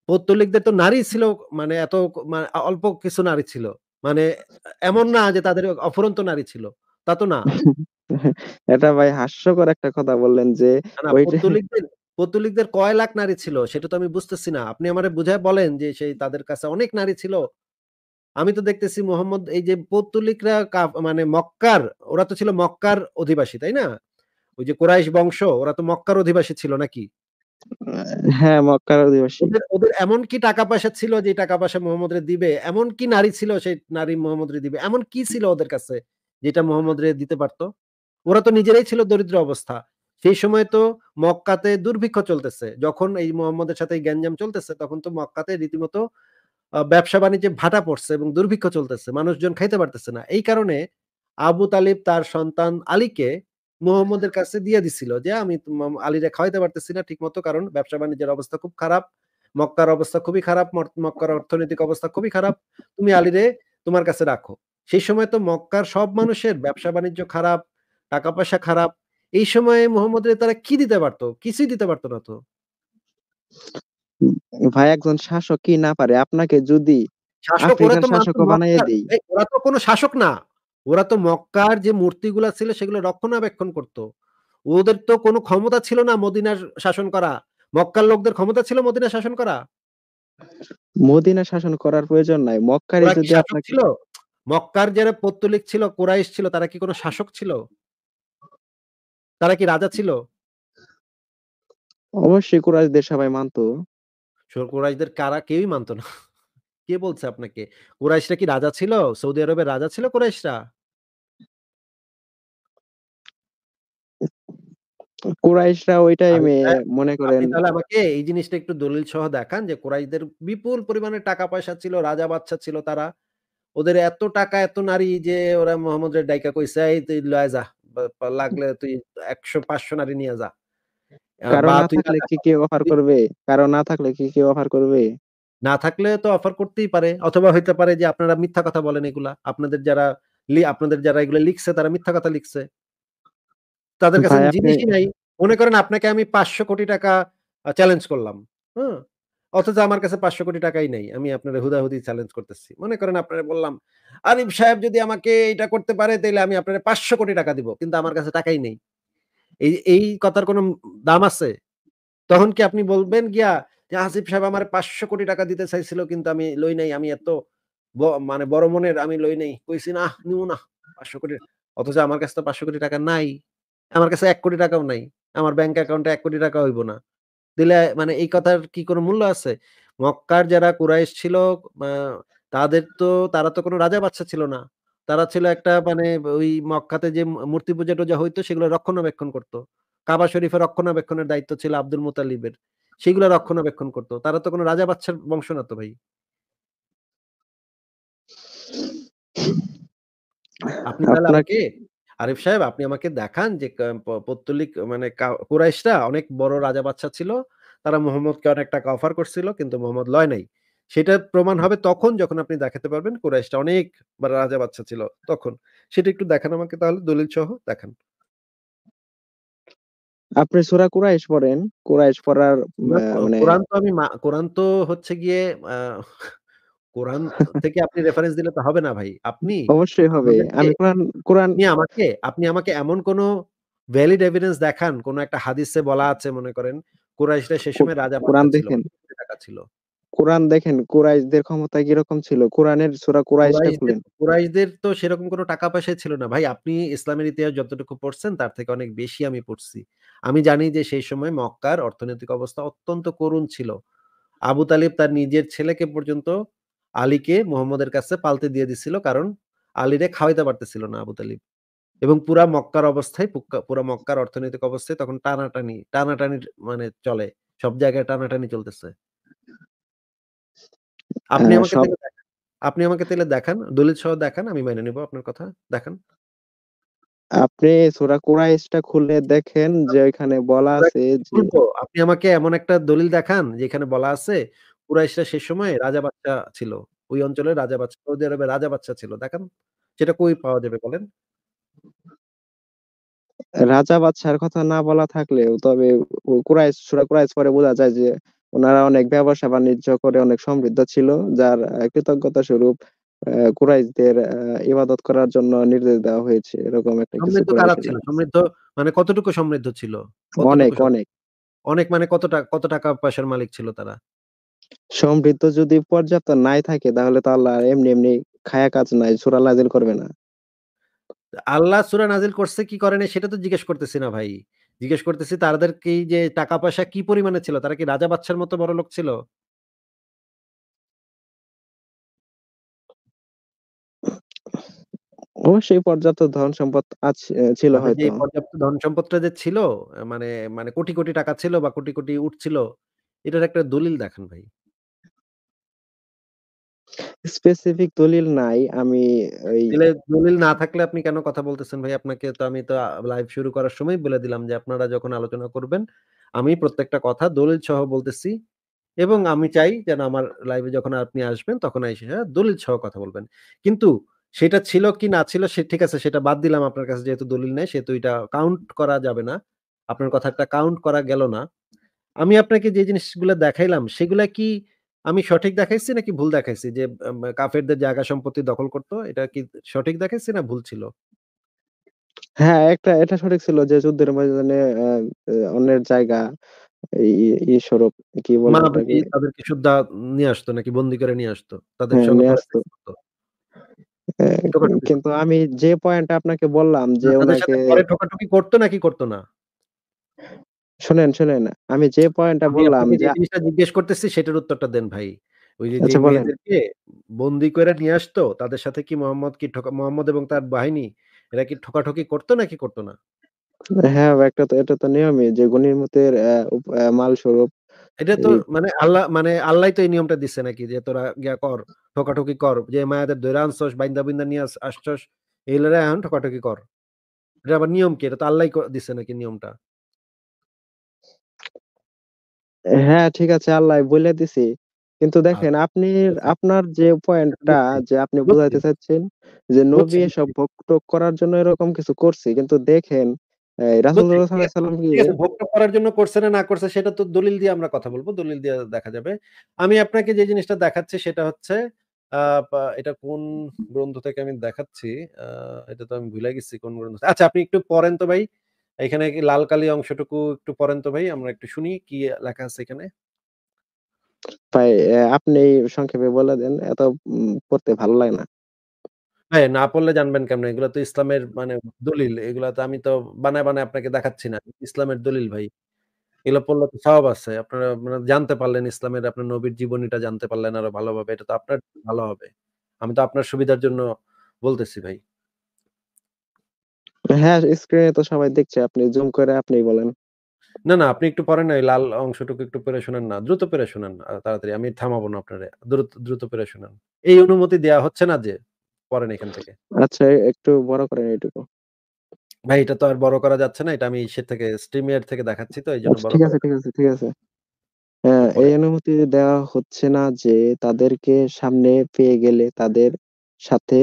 পৌত্তলিকদের তো নারী ছিল মানে এত মা মানে অল্প কিছু নারী ছিল। মানে এমন না যে তাদের অফুরন্ত নারী ছিল। তা তো না। [laughs] এটা ভাই হাস্যকর একটা কথা বললেন যে পৌত্তলিকদের পৌত্তলিকদের কয় লাখ নারী ছিল? সেটা তো আমি বুঝতেছি না। আপনি আমারে বুঝায় বলেন যে সেই তাদের কাছে অনেক নারী ছিল? আমি তো দেখতেছি মোহাম্মদ এই যে পৌত্তলিকরা মানে মক্কার ওরা তো ছিল মক্কার অধিবাসী তাই না ওই যে কোরাইশ বংশ ওরা তো মক্কার অধিবাসী ছিল নাকি হ্যাঁ মক্কার অধিবাসী ওদের এমন কি টাকা পয়সা ছিল যে টাকা পয়সা মোহাম্মদ দিবে এমন কি নারী ছিল সেই নারী মোহাম্মদ দিবে এমন কি ছিল ওদের কাছে যেটা মোহাম্মদ দিতে পারতো ওরা তো নিজেরাই ছিল দরিদ্র অবস্থা সেই সময় তো মক্কাতে দুর্ভিক্ষ চলতেছে যখন এই মোহাম্মদের সাথে গ্যাঞ্জাম চলতেছে তখন তো মক্কাতে রীতিমতো ব্যবসা বাণিজ্যে ভাটা পড়ছে এবং দুর্ভিক্ষ চলতেছে মানুষজন খাইতে পারতেছে না এই কারণে আবু তালিব তার সন্তান আলীকে মোহাম্মদের কাছে দিয়ে দিছিল যে আমি আলীরে খাওয়াইতে পারতেছি না ঠিক মতো কারণ ব্যবসা বাণিজ্যের অবস্থা খুব খারাপ মক্কার অবস্থা খুবই খারাপ মক্কার অর্থনৈতিক অবস্থা খুবই খারাপ তুমি আলীরে তোমার কাছে রাখো সেই সময় তো মক্কার সব মানুষের ব্যবসা বাণিজ্য খারাপ টাকা পয়সা খারাপ এই সময়ে মোহাম্মদরে তারা কি দিতে পারতো কিছুই দিতে পারতো না তো ভাই একজন শাসক কি না পারে আপনাকে যদি শাসক ওরা তো কোনো শাসক না ওরা তো মক্কার যে মূর্তিগুলা ছিল সেগুলো রক্ষণাবেক্ষণ করত ওদের তো কোনো ক্ষমতা ছিল না মদিনার শাসন করা মক্কার লোকদের ক্ষমতা ছিল মদিনা শাসন করা মদিনা শাসন করার প্রয়োজন নাই মক্কার যদি আপনাকে ছিল মক্কার যারা পত্তলিক ছিল কোরাইশ ছিল তারা কি কোনো শাসক ছিল তারা কি রাজা ছিল অবশ্যই কুরাইশদের সবাই মানতো সোর কোরাইশদের কারা কেউই মানত না কে বলছে আপনাকে কোরাইশরা কি রাজা ছিল সৌদি আরবের রাজা ছিল কোরাইশরা কোরাইশরা মনে করেন তাহলে আমাকে এই জিনিসটা একটু দলিল সহ দেখান যে কোরাইশদের বিপুল পরিমাণে টাকা পয়সা ছিল রাজা বাচ্চা ছিল তারা ওদের এত টাকা এত নারী যে ওরা মোহাম্মদের ডাইকা কইছে এই তুই লয় যা লাগলে তুই একশো পাঁচশো নারী নিয়ে যা কারো বা না তুই থাকলে কি কেউ অফার করবে? কারো না থাকলে কি কেউ অফার করবে? না থাকলে তো অফার করতেই পারে। অথবা হইতে পারে যে আপনারা মিথ্যা কথা বলেন এগুলা। আপনাদের যারা আপনাদের যারা লিখছে তারা মিথ্যা কথা লিখছে। তাদের কাছে জিনিসই নাই। মনে করেন আপনাকে আমি কোটি টাকা চ্যালেঞ্জ করলাম। হ্যাঁ? অথচ আমার কাছে নেই এই এই কথার কোনো দাম আছে তখন কি আপনি বলবেন গিয়া যে আসিফ সাহেব আমার পাঁচশো কোটি টাকা দিতে চাইছিল কিন্তু আমি লই নাই আমি এত মানে বড় মনের আমি লই নাই কইছি না নিউ না পাঁচশো কোটি অথচ আমার কাছে তো পাঁচশো কোটি টাকা নাই আমার কাছে এক কোটি টাকাও নাই আমার ব্যাংক অ্যাকাউন্টে এক কোটি টাকা হইব না দিলে মানে এই কথার কি কোনো মূল্য আছে মক্কার যারা কুরাইশ ছিল তাদের তো তারা তো কোনো রাজা বাচ্চা ছিল না তারা ছিল একটা মানে ওই মক্কাতে যে মূর্তি পূজা টোজা হইতো সেগুলো রক্ষণাবেক্ষণ করতো কাবা শরীফের রক্ষণাবেক্ষণের দায়িত্ব ছিল আব্দুল মুতালিবের সেগুলো রক্ষণাবেক্ষণ করতো তারা তো কোনো রাজা বাচ্চার বংশ না তো ভাই আপনি তাহলে আরিফ সাহেব আপনি আমাকে দেখান যে পত্তলিক মানে কুরাইশরা অনেক বড় রাজা বাচ্চা ছিল তারা মোহাম্মদকে অনেক টাকা অফার করছিল কিন্তু মোহাম্মদ লয় নাই সেটা প্রমাণ হবে তখন যখন আপনি দেখাতে পারবেন কোরাইশটা অনেক বা রাজা বাচ্চা ছিল তখন সেটা একটু দেখান আমাকে তাহলে দলিল সহ দেখান আপনি সূরা কুরাইশ পড়েন কুরাইশ পড়ার মানে কোরআন তো আমি কোরআন তো হচ্ছে গিয়ে কোরআন থেকে আপনি রেফারেন্স দিলে তো হবে না ভাই আপনি অবশ্যই হবে আমি কোরআন কোরআন নিয়ে আমাকে আপনি আমাকে এমন কোন ভ্যালিড এভিডেন্স দেখান কোন একটা হাদিসে বলা আছে মনে করেন কুরাইশরা সেই সময় রাজা কোরআন দেখেন ছিল কোরআন দেখেন কুরাইশদের ক্ষমতা কিরকম ছিল কোরআনের সুরা কুরাইশটা খুলেন কুরাইশদের তো সেরকম কোনো টাকা পয়সা ছিল না ভাই আপনি ইসলামের ইতিহাস যতটুকু পড়ছেন তার থেকে অনেক বেশি আমি পড়ছি আমি জানি যে সেই সময় মক্কার অর্থনৈতিক অবস্থা অত্যন্ত করুণ ছিল আবু তালিব তার নিজের ছেলেকে পর্যন্ত আলীকে মোহাম্মদের কাছে পালতে দিয়ে দিছিল কারণ আলীরে খাওয়াইতে পারতেছিল না আবু তালিব এবং পুরা মক্কার অবস্থায় পুরা মক্কার অর্থনৈতিক অবস্থায় তখন টানাটানি টানাটানি মানে চলে সব জায়গায় টানাটানি চলতেছে হ্যাঁ, আপনি হ্যাঁ, আমাকে তাহলে দেখান আপনি আমাকে তাহলে দেখান দলিল সহ দেখান আমি মেনে নিব আপনার কথা দেখান আপনি সূরা কুরাইশটা খুলে দেখেন যে ওইখানে বলা আছে আপনি আমাকে এমন একটা দলিল দেখান যেখানে বলা আছে কুরাইশটা সেই সময় রাজা বাচ্চা ছিল ওই অঞ্চলে রাজা বাচ্চা সৌদি আরবে রাজা বাচ্চা ছিল দেখান সেটা কই পাওয়া যাবে বলেন রাজা বাচ্চার কথা না বলা থাকলেও তবে কুরাইশ সূরা কুরাইশ পরে বোঝা যায় যে ওনারা অনেক ব্যবসা বাণিজ্য করে অনেক সমৃদ্ধ ছিল যার কৃতজ্ঞতা স্বরূপ কুরাইশদের ইবাদত করার জন্য নির্দেশ দেওয়া হয়েছে এরকম একটা কিছু সমৃদ্ধ মানে কতটুকু সমৃদ্ধ ছিল অনেক অনেক অনেক মানে কত টাকা কত টাকা পয়সার মালিক ছিল তারা সমৃদ্ধ যদি পর্যাপ্ত নাই থাকে তাহলে তো আল্লাহ এমনি এমনি খায়া কাজ নাই সূরা নাজিল করবে না আল্লাহ সুরা নাজিল করছে কি করেনি সেটা তো জিজ্ঞেস করতেছি না ভাই জিজ্ঞেস করতেছি তাদের কি যে টাকা পয়সা কি পরিমাণে ছিল তারা কি রাজা বাচ্চার মতো বড় লোক ছিল অবশ্যই পর্যাপ্ত ধন সম্পদ ছিল হয়তো পর্যাপ্ত ধন সম্পদটা যে ছিল মানে মানে কোটি কোটি টাকা ছিল বা কোটি কোটি উঠছিল এটার একটা দলিল দেখান ভাই স্পেসিফিক দলিল নাই আমি ওই তাহলে দলিল না থাকলে আপনি কেন কথা বলতেছেন ভাই আপনাকে তো আমি তো লাইভ শুরু করার সময় বলে দিলাম যে আপনারা যখন আলোচনা করবেন আমি প্রত্যেকটা কথা দলিল সহ বলতেছি এবং আমি চাই যেন আমার লাইভে যখন আপনি আসবেন তখন এসে হ্যাঁ, দলিল সহ কথা বলবেন কিন্তু সেটা ছিল কি না ছিল সে ঠিক আছে সেটা বাদ দিলাম আপনার কাছে যেহেতু দলিল নেই সেহেতু এটা কাউন্ট করা যাবে না আপনার কথাটা কাউন্ট করা গেল না আমি আপনাকে যে জিনিসগুলো দেখাইলাম সেগুলা কি আমি সঠিক দেখাইছি নাকি ভুল দেখাইছি যে কাফেরদের জায়গা সম্পত্তি দখল করতো এটা কি সঠিক দেখাইছি না ভুল ছিল হ্যাঁ একটা এটা সঠিক ছিল যে যুদ্ধের ময়দানে অন্যের জায়গা এই স্বরূপ কি বলে তাদেরকে সুদ্ধা নিয়ে আসতো নাকি বন্দি করে নিয়ে আসতো তাদের হ্যাঁ, সঙ্গে আসতো কিন্তু আমি যে পয়েন্টটা আপনাকে বললাম যে ওনাকে ঠোকাঠুকি করতো নাকি করতো না শোনেন, শোনেন আমি যে পয়েন্টটা বললাম যে জিনিসটা জিজ্ঞেস করতেছি সেটার উত্তরটা দেন ভাই। ওই যে, আচ্ছা, মেয়েদেরকে বন্দি করে নিয়ে আসতো তাদের সাথে কি মোহাম্মদ কি ঠকা মোহাম্মদ এবং তার বাহিনী এরা কি ঠকাঠকি করতো নাকি করতো না? হ্যাঁ, একটা তো এটা তো নিয়মই যে গনির অ্যা মাল স্বরূপ এটা তো মানে আল্লাহ মানে আল্লাহই তো এই নিয়মটা দিচ্ছে নাকি যে তোরা গিয়া কর, ঠকাঠকি কর। যে মায়াদের ধইরা আনছস, বাইন্ধা বুইন্ধা নিয়ে আস আসছস, এইগুলারে এখন ঠকাঠকি কর। এটা আবার নিয়ম কি? এটা তো আল্লাহই দিছে নাকি নিয়মটা? হ্যাঁ, ঠিক আছে আল্লাহ বলে দিছি। কিন্তু আচ্ছা, দেখেন আপনি আচ্ছা। আপনার যে পয়েন্টটা টা যে আপনি বুঝছি। বোঝাইতে চাচ্ছেন যে নবী এসব ভোগ করার জন্য এরকম কিছু করছি। কিন্তু দেখেন ওয়াসাল্লাম করার জন্য করছে না, না করছে সেটা তো দলিল দিয়ে আমরা কথা বলবো দলিল দিয়ে দেখা যাবে। আমি আপনাকে যে জিনিসটা দেখাচ্ছি সেটা হচ্ছে আহ এটা কোন গ্রন্থ থেকে আমি দেখাচ্ছি? আহ এটা তো আমি ভুলে গেছি কোন গ্রন্থ। আচ্ছা আপনি একটু পড়েন তো ভাই। এখানে লাল কালি অংশটুকু একটু পড়েন তো ভাই আমরা একটু শুনি কি লেখা আছে এখানে ভাই আপনি সংক্ষেপে বলে দেন এত পড়তে ভালো লাগে না হ্যাঁ না পড়লে জানবেন কেমন এগুলো তো ইসলামের মানে দলিল এগুলো তো আমি তো বানায় বানায় আপনাকে দেখাচ্ছি না ইসলামের দলিল ভাই এগুলো পড়লে তো সব আছে আপনারা মানে জানতে পারলেন ইসলামের আপনার নবীর জীবনীটা জানতে পারলেন আরো ভালোভাবে এটা তো আপনার ভালো হবে আমি তো আপনার সুবিধার জন্য বলতেছি ভাই হ্যাঁ, স্ক্রিনে তো সবাই দেখছে। আপনি জুম করে আপনিই বলেন। না, না আপনি একটু পরেন ওই লাল অংশটুকু একটু পড়ে শুনেন না। দ্রুত পড়ে শোনান তাড়াতাড়ি। আমি থামাবো না আপনারে। দ্রুত, দ্রুত পড়ে শোনান। এই অনুমতি দেয়া হচ্ছে না যে, পরেন এখান থেকে। আচ্ছা, একটু বড় করেন এইটুকু। ভাই এটা তো আর বড় করা যাচ্ছে না। এটা আমি ইসের থেকে StreamYard থেকে দেখাচ্ছি তো এইজন্য জন্য আচ্ছা, বড় ঠিক আছে, ঠিক আছে, ঠিক আছে। হ্যাঁ, এই অনুমতি দেওয়া হচ্ছে না যে, তাদেরকে সামনে পেয়ে গেলে তাদের সাথে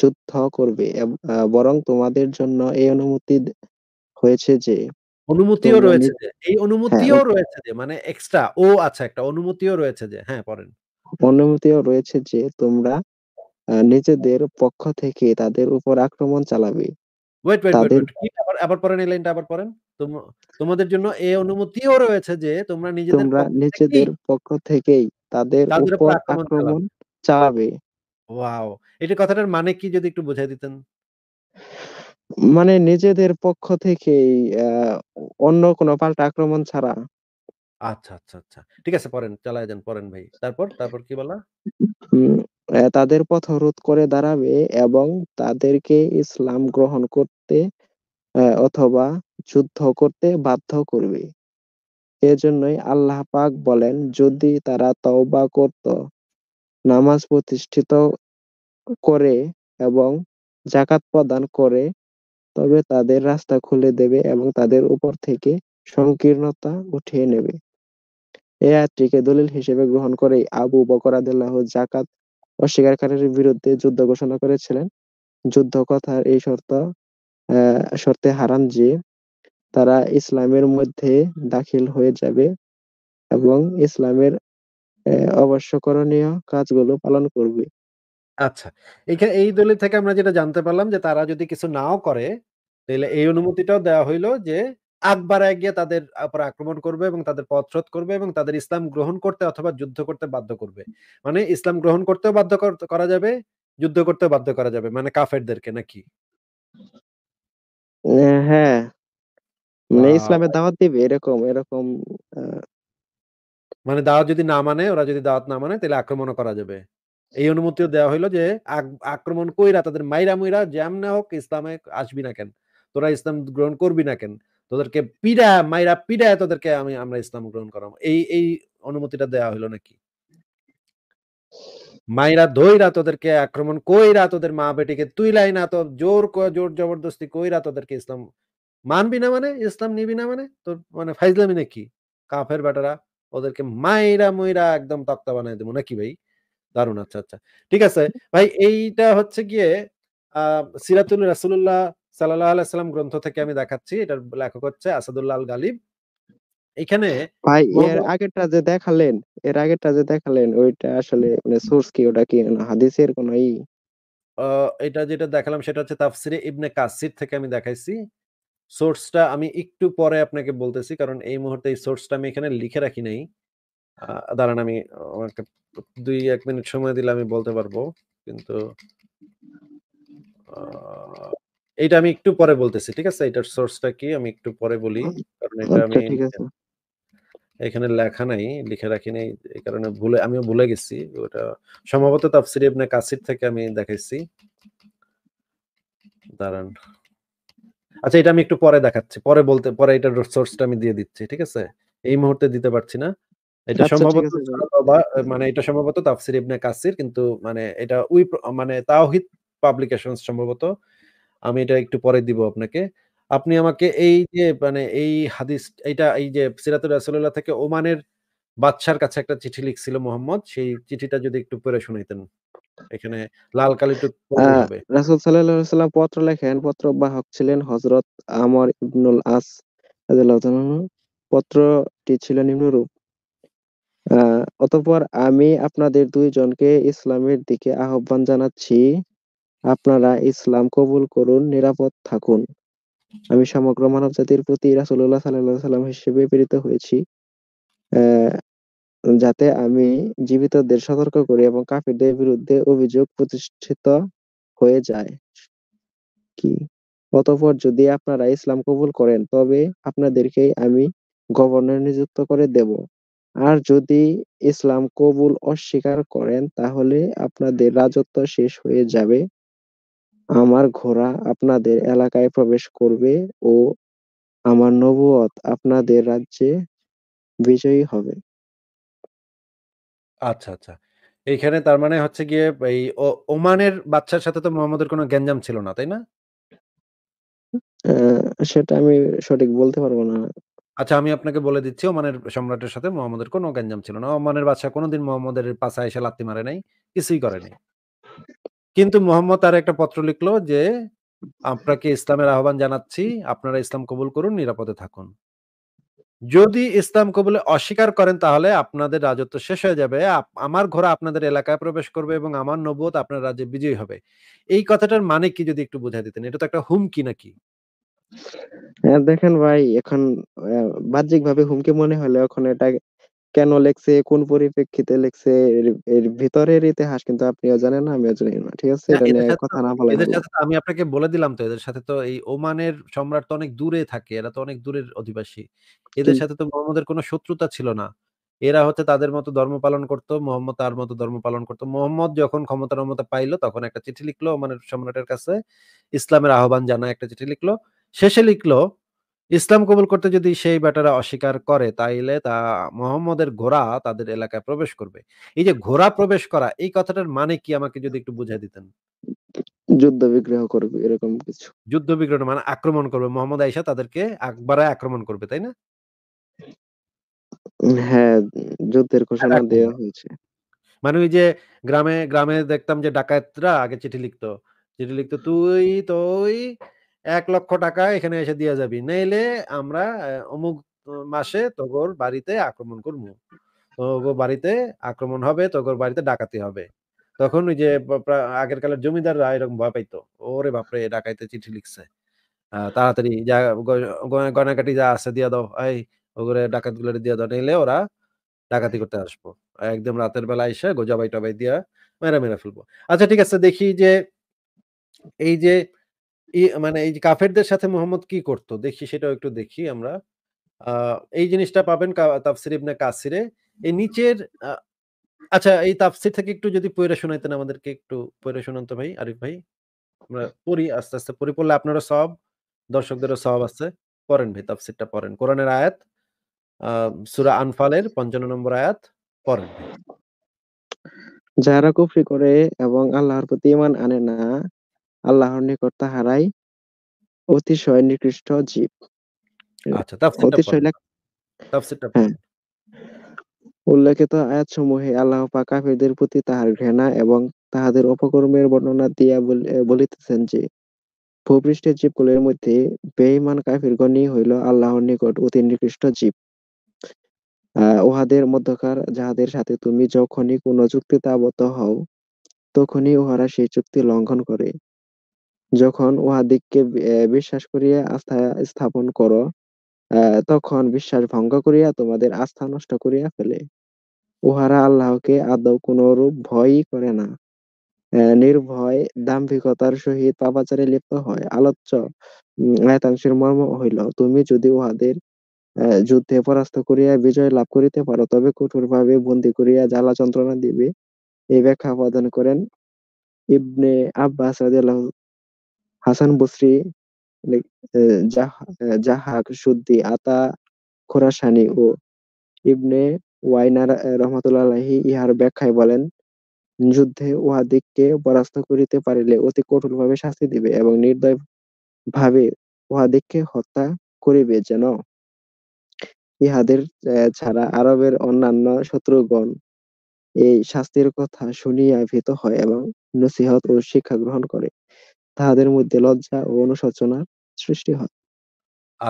যুদ্ধ করবে বরং তোমাদের জন্য এই অনুমতি হয়েছে যে অনুমতিও রয়েছে এই অনুমতিও হ্যাঁ। রয়েছে যে মানে এক্সট্রা ও আছে একটা অনুমতিও রয়েছে যে হ্যাঁ পড়েন অনুমতিও রয়েছে যে তোমরা নিজেদের পক্ষ থেকে তাদের উপর আক্রমণ চালাবে ওয়েট ওয়েট ওয়েট আবার আবার পড়েন এই লাইনটা আবার পড়েন তোমাদের জন্য এই অনুমতিও রয়েছে যে তোমরা নিজেদের নিজেদের পক্ষ থেকেই তাদের উপর আক্রমণ চালাবে ওয়াও! এটা কথাটার মানে কি যদি একটু বুঝায় দিতেন? মানে নিজেদের পক্ষ থেকেই অন্য কোনো পাল্টা আক্রমণ ছাড়া। আচ্ছা, আচ্ছা, আচ্ছা। ঠিক আছে পরেন চালায় যান, পরেন ভাই। তারপর, তারপর কি বলা? তাদের পথ রোধ করে দাঁড়াবে এবং তাদেরকে ইসলাম গ্রহণ করতে অথবা যুদ্ধ করতে বাধ্য করবে। এজন্যই আল্লাহ পাক বলেন, "যদি তারা তওবা করত" নামাজ প্রতিষ্ঠিত করে এবং জাকাত প্রদান করে তবে তাদের রাস্তা খুলে দেবে এবং তাদের উপর থেকে সংকীর্ণতা উঠিয়ে নেবে এই আয়াতটিকে দলিল হিসেবে গ্রহণ করে আবু বকর আদাল্লাহ জাকাত অস্বীকারীর বিরুদ্ধে যুদ্ধ ঘোষণা করেছিলেন যুদ্ধ কথার এই শর্ত শর্তে হারান যে তারা ইসলামের মধ্যে দাখিল হয়ে যাবে এবং ইসলামের অবশ্য করণীয় কাজগুলো পালন করবে। আচ্ছা। এখানে এই দলের থেকে আমরা যেটা জানতে পারলাম যে তারা যদি কিছু নাও করে, তাহলে এই অনুমতিটাও দেওয়া হইলো যে আকবার গিয়ে তাদের উপর আক্রমণ করবে এবং তাদের পথরোধ করবে এবং তাদের ইসলাম গ্রহণ করতে অথবা যুদ্ধ করতে বাধ্য করবে। মানে ইসলাম গ্রহণ করতেও বাধ্য করা যাবে, যুদ্ধ করতেও বাধ্য করা যাবে। মানে কাফেরদেরকে নাকি? হ্যাঁ। মানে ইসলামের দাওয়াত দিবে এরকম, এরকম আহ মানে দাওয়াত যদি না মানে ওরা যদি দাওয়াত না মানে তাহলে আক্রমণ করা যাবে এই অনুমতিও দেওয়া হইলো যে আক্রমণ কইরা তাদের মাইরা মুইরা জ্যাম না হোক ইসলামে আসবি না কেন তোরা ইসলাম গ্রহণ করবি না কেন তোদেরকে পিড়া মাইরা পিড়া তোদেরকে আমি আমরা ইসলাম গ্রহণ করাম এই এই অনুমতিটা দেওয়া হলো নাকি মাইরা ধইরা তোদেরকে আক্রমণ কইরা তোদের মা বেটিকে তুই লাই না তো জোর জোর জবরদস্তি কইরা তোদেরকে ইসলাম মানবি না মানে ইসলাম নিবি না মানে তোর মানে ফাইজলামি নাকি কাফের বেটারা ওদেরকে মাইরা ময়রা একদম তক্তা বানাই দেবো নাকি ভাই দারুন আচ্ছা আচ্ছা ঠিক আছে ভাই এইটা হচ্ছে গিয়ে সিরাতুল রাসুল্লাহ সাল্লাহ আলাইসাল্লাম গ্রন্থ থেকে আমি দেখাচ্ছি এটার লেখক হচ্ছে আসাদুল্লাহ আল গালিব এখানে ভাই এর আগেরটা যে দেখালেন এর আগেরটা যে দেখালেন ওইটা আসলে মানে সোর্স কি ওটা কি হাদিসের কোনো ই এটা যেটা দেখালাম সেটা হচ্ছে তাফসিরে ইবনে কাসির থেকে আমি দেখাইছি সোর্সটা আমি একটু পরে আপনাকে বলতেছি কারণ এই মুহূর্তে এই সোর্সটা আমি এখানে লিখে রাখি নাই দাঁড়ান আমি আমাকে দুই এক মিনিট সময় দিলে আমি বলতে পারবো কিন্তু এটা আমি একটু পরে বলতেছি ঠিক আছে এটার সোর্সটা কি আমি একটু পরে বলি কারণ এটা আচ্ছা, আমি এখানে লেখা নাই লিখে রাখি নাই এই কারণে ভুলে আমিও ভুলে গেছি ওটা সম্ভবত তাফসির ইবনে কাসির থেকে আমি দেখাইছি দাঁড়ান আচ্ছা এটা আমি একটু পরে দেখাচ্ছি পরে বলতে পরে এটা সোর্সটা আমি দিয়ে দিচ্ছি ঠিক আছে এই মুহূর্তে দিতে পারছি না এটা আচ্ছা, সম্ভবত মানে এটা সম্ভবত তাফসির ইবনে কাসির কিন্তু মানে এটা উই মানে তাওহিদ পাবলিকেশন সম্ভবত আমি এটা একটু পরে দিব আপনাকে আপনি আমাকে এই যে মানে এই হাদিস এটা এই যে সিরাতুর রাসূলুল্লাহ থেকে ওমানের বাদশার কাছে একটা চিঠি লিখছিল মোহাম্মদ সেই চিঠিটা যদি একটু পড়ে শোনাইতেন এখানে লাল কালি তো রাসূল সাল্লাল্লাহু আলাইহি সাল্লাম পত্র লেখেন পত্র বাহক ছিলেন হযরত আমর ইবনুল আস রাদিয়াল্লাহু পত্রটি ছিল নিম্নরূপ অতঃপর আমি আপনাদের দুইজনকে ইসলামের দিকে আহ্বান জানাচ্ছি আপনারা ইসলাম কবুল করুন নিরাপদ থাকুন আমি সমগ্র মানব জাতির প্রতি রাসূলুল্লাহ সাল্লাল্লাহু আলাইহি সাল্লাম হিসেবে প্রেরিত হয়েছি যাতে আমি জীবিতদের সতর্ক করি এবং কাফিরদের বিরুদ্ধে অভিযোগ প্রতিষ্ঠিত হয়ে যায় কি অতঃপর যদি আপনারা ইসলাম কবুল করেন তবে আপনাদেরকেই আমি গভর্নর নিযুক্ত করে দেব আর যদি ইসলাম কবুল অস্বীকার করেন তাহলে আপনাদের রাজত্ব শেষ হয়ে যাবে আমার ঘোড়া আপনাদের এলাকায় প্রবেশ করবে ও আমার নবুয়ত আপনাদের রাজ্যে বিজয়ী হবে আচ্ছা, আচ্ছা। এইখানে তার মানে হচ্ছে গিয়ে এই ওমানের বাচ্চার সাথে তো মোহাম্মদের কোনো গ্যাঞ্জাম ছিল না, তাই না? সেটা আমি সঠিক বলতে পারবো না। আচ্ছা, আমি আপনাকে বলে দিচ্ছি ওমানের সম্রাটের সাথে মোহাম্মদের কোনো গ্যাঞ্জাম ছিল না। ওমানের বাচ্চা কোনোদিন মোহাম্মদের পাশে এসে লাত্তি মারে নাই, কিছুই করে নাই। কিন্তু মোহাম্মদ তার একটা পত্র লিখলো যে, আপনাকে ইসলামের আহ্বান জানাচ্ছি। আপনারা ইসলাম কবুল করুন, নিরাপদে থাকুন। যদি ইসলাম কবুলে অস্বীকার করেন তাহলে আপনাদের রাজত্ব শেষ হয়ে যাবে। আমার ঘোড়া আপনাদের এলাকায় প্রবেশ করবে এবং আমার নবত আপনার রাজ্যে বিজয়ী হবে। এই কথাটার মানে কি যদি একটু বুঝাই দিতেন? এটা তো একটা হুমকি নাকি? হ্যাঁ, দেখেন ভাই এখন বাহ্যিক বাহ্যিকভাবে হুমকি মনে হলেও এখন এটা কেন লেখছে কোন পরিপ্রেক্ষিতে লেখছে এর ভিতরের ইতিহাস কিন্তু আপনিও জানেন না আমিও জানি না ঠিক আছে এটা নিয়ে কথা না বলা এদের সাথে আমি আপনাকে বলে দিলাম তো এদের সাথে তো এই ওমানের সম্রাট তো অনেক দূরে থাকে এরা তো অনেক দূরের অধিবাসী এদের সাথে তো মোহাম্মদের কোনো শত্রুতা ছিল না এরা হচ্ছে তাদের মতো ধর্ম পালন করতো মোহাম্মদ তার মতো ধর্ম পালন করতো মোহাম্মদ যখন ক্ষমতার মমতা পাইলো তখন একটা চিঠি লিখলো ওমানের সম্রাটের কাছে ইসলামের আহ্বান জানা একটা চিঠি লিখলো শেষে লিখলো ইসলাম কবুল করতে যদি সেই বেটারা অস্বীকার করে তাইলে তা মোহাম্মদের ঘোড়া তাদের এলাকায় প্রবেশ করবে এই যে ঘোড়া প্রবেশ করা এই কথাটার মানে কি আমাকে যদি একটু বুঝাই দিতেন যুদ্ধ বিগ্রহ করবে এরকম কিছু যুদ্ধ বিগ্রহ মানে আক্রমণ করবে মোহাম্মদ তাদেরকে একবারে আক্রমণ করবে তাই না হ্যাঁ যুদ্ধের ঘোষণা দেওয়া হয়েছে মানে ওই যে গ্রামে গ্রামে দেখতাম যে ডাকাতরা আগে চিঠি লিখতো চিঠি লিখতো তুই তুই এক লক্ষ টাকা এখানে এসে দিয়া যাবি নাইলে আমরা অমুক মাসে তোগর বাড়িতে আক্রমণ করবো তোগর বাড়িতে আক্রমণ হবে তোগর বাড়িতে ডাকাতি হবে তখন ওই যে আগের কালের জমিদাররা এরকম ভয় পাইতো ওরে বাপরে ডাকাইতে চিঠি লিখছে তাড়াতাড়ি যা গয়নাকাটি যা আছে দিয়ে দাও এই ওগুলো ডাকাত গুলো দিয়ে দাও নিলে ওরা ডাকাতি করতে আসবো একদম রাতের বেলা এসে গোজাবাই টবাই দিয়া মেরা মেরা ফেলবো আচ্ছা ঠিক আছে দেখি যে এই যে মানে এই যে কাফেরদের সাথে মোহাম্মদ কি করত? দেখি সেটাও একটু দেখি আমরা। এই জিনিসটা পাবেন তাফসির ইবনে কাসিরে। এই নিচের আচ্ছা এই তাফসির থেকে একটু যদি পইড়া শোনাইতেন আমাদেরকে একটু পইড়া শোনান তো ভাই, আরিফ ভাই। আমরা পড়ি আস্তে, আস্তে পড়ি। পড়লে আপনারও সওয়াব, দর্শকদেরও সওয়াব আছে। পড়েন ভাই তাফসিরটা পড়েন। কোরআনের আয়াত আ সূরা আনফালের ৫৫ নম্বর আয়াত পড়েন যারা কুফরি করে এবং আল্লাহর প্রতি ঈমান আনে না আল্লাহর নিকট তাহারাই অতিশয় নিকৃষ্ট জীব আচ্ছা, হ্যাঁ। উল্লেখিত আয়াত সমূহে আল্লাহ পাক কাফেরদের প্রতি তাহার ঘৃণা এবং তাহাদের অপকর্মের বর্ণনা দিয়া বলিতেছেন যে ভূপৃষ্ঠের জীবগুলির মধ্যে বেঈমান গণি হইল আল্লাহর নিকট অতি নিকৃষ্ট জীব উহাদের মধ্যকার যাহাদের সাথে তুমি যখনই কোনো চুক্তিতে আবদ্ধ হও তখনই উহারা সেই চুক্তি লঙ্ঘন করে যখন উহাদিগকে বিশ্বাস করিয়া আস্থা স্থাপন কর তখন বিশ্বাস ভঙ্গ করিয়া তোমাদের আস্থা নষ্ট করিয়া ফেলে উহারা আল্লাহকে আদৌ কোনরূপ ভয়ই করে না নির্ভয় দাম্ভিকতার সহিত পাপাচারে লিপ্ত হয় আলোচ্য আয়তাংশের মর্ম হইল তুমি যদি উহাদের যুদ্ধে পরাস্ত করিয়া বিজয় লাভ করিতে পারো তবে কঠোরভাবে বন্দী করিয়া জ্বালা যন্ত্রণা দিবে এই ব্যাখ্যা প্রদান করেন ইবনে আব্বাস আল্লাহ Hasan Basri Dahhak Suddi Ata Khorasani ও ইবনে ওয়াইনার রহমতুল্লাহি ইহার ব্যাখ্যায় বলেন যুদ্ধে উহাদিগকে পরাস্ত করিতে পারিলে অতি কঠোরভাবে শাস্তি দিবে এবং নির্দয় ভাবে উহাদিগকে হত্যা করিবে যেন ইহাদের ছাড়া আরবের অন্যান্য শত্রুগণ এই শাস্তির কথা শুনিয়া ভীত হয় এবং নসিহত ও শিক্ষা গ্রহণ করে তাহাদের মধ্যে লজ্জা ও অনুশোচনার সৃষ্টি হয়।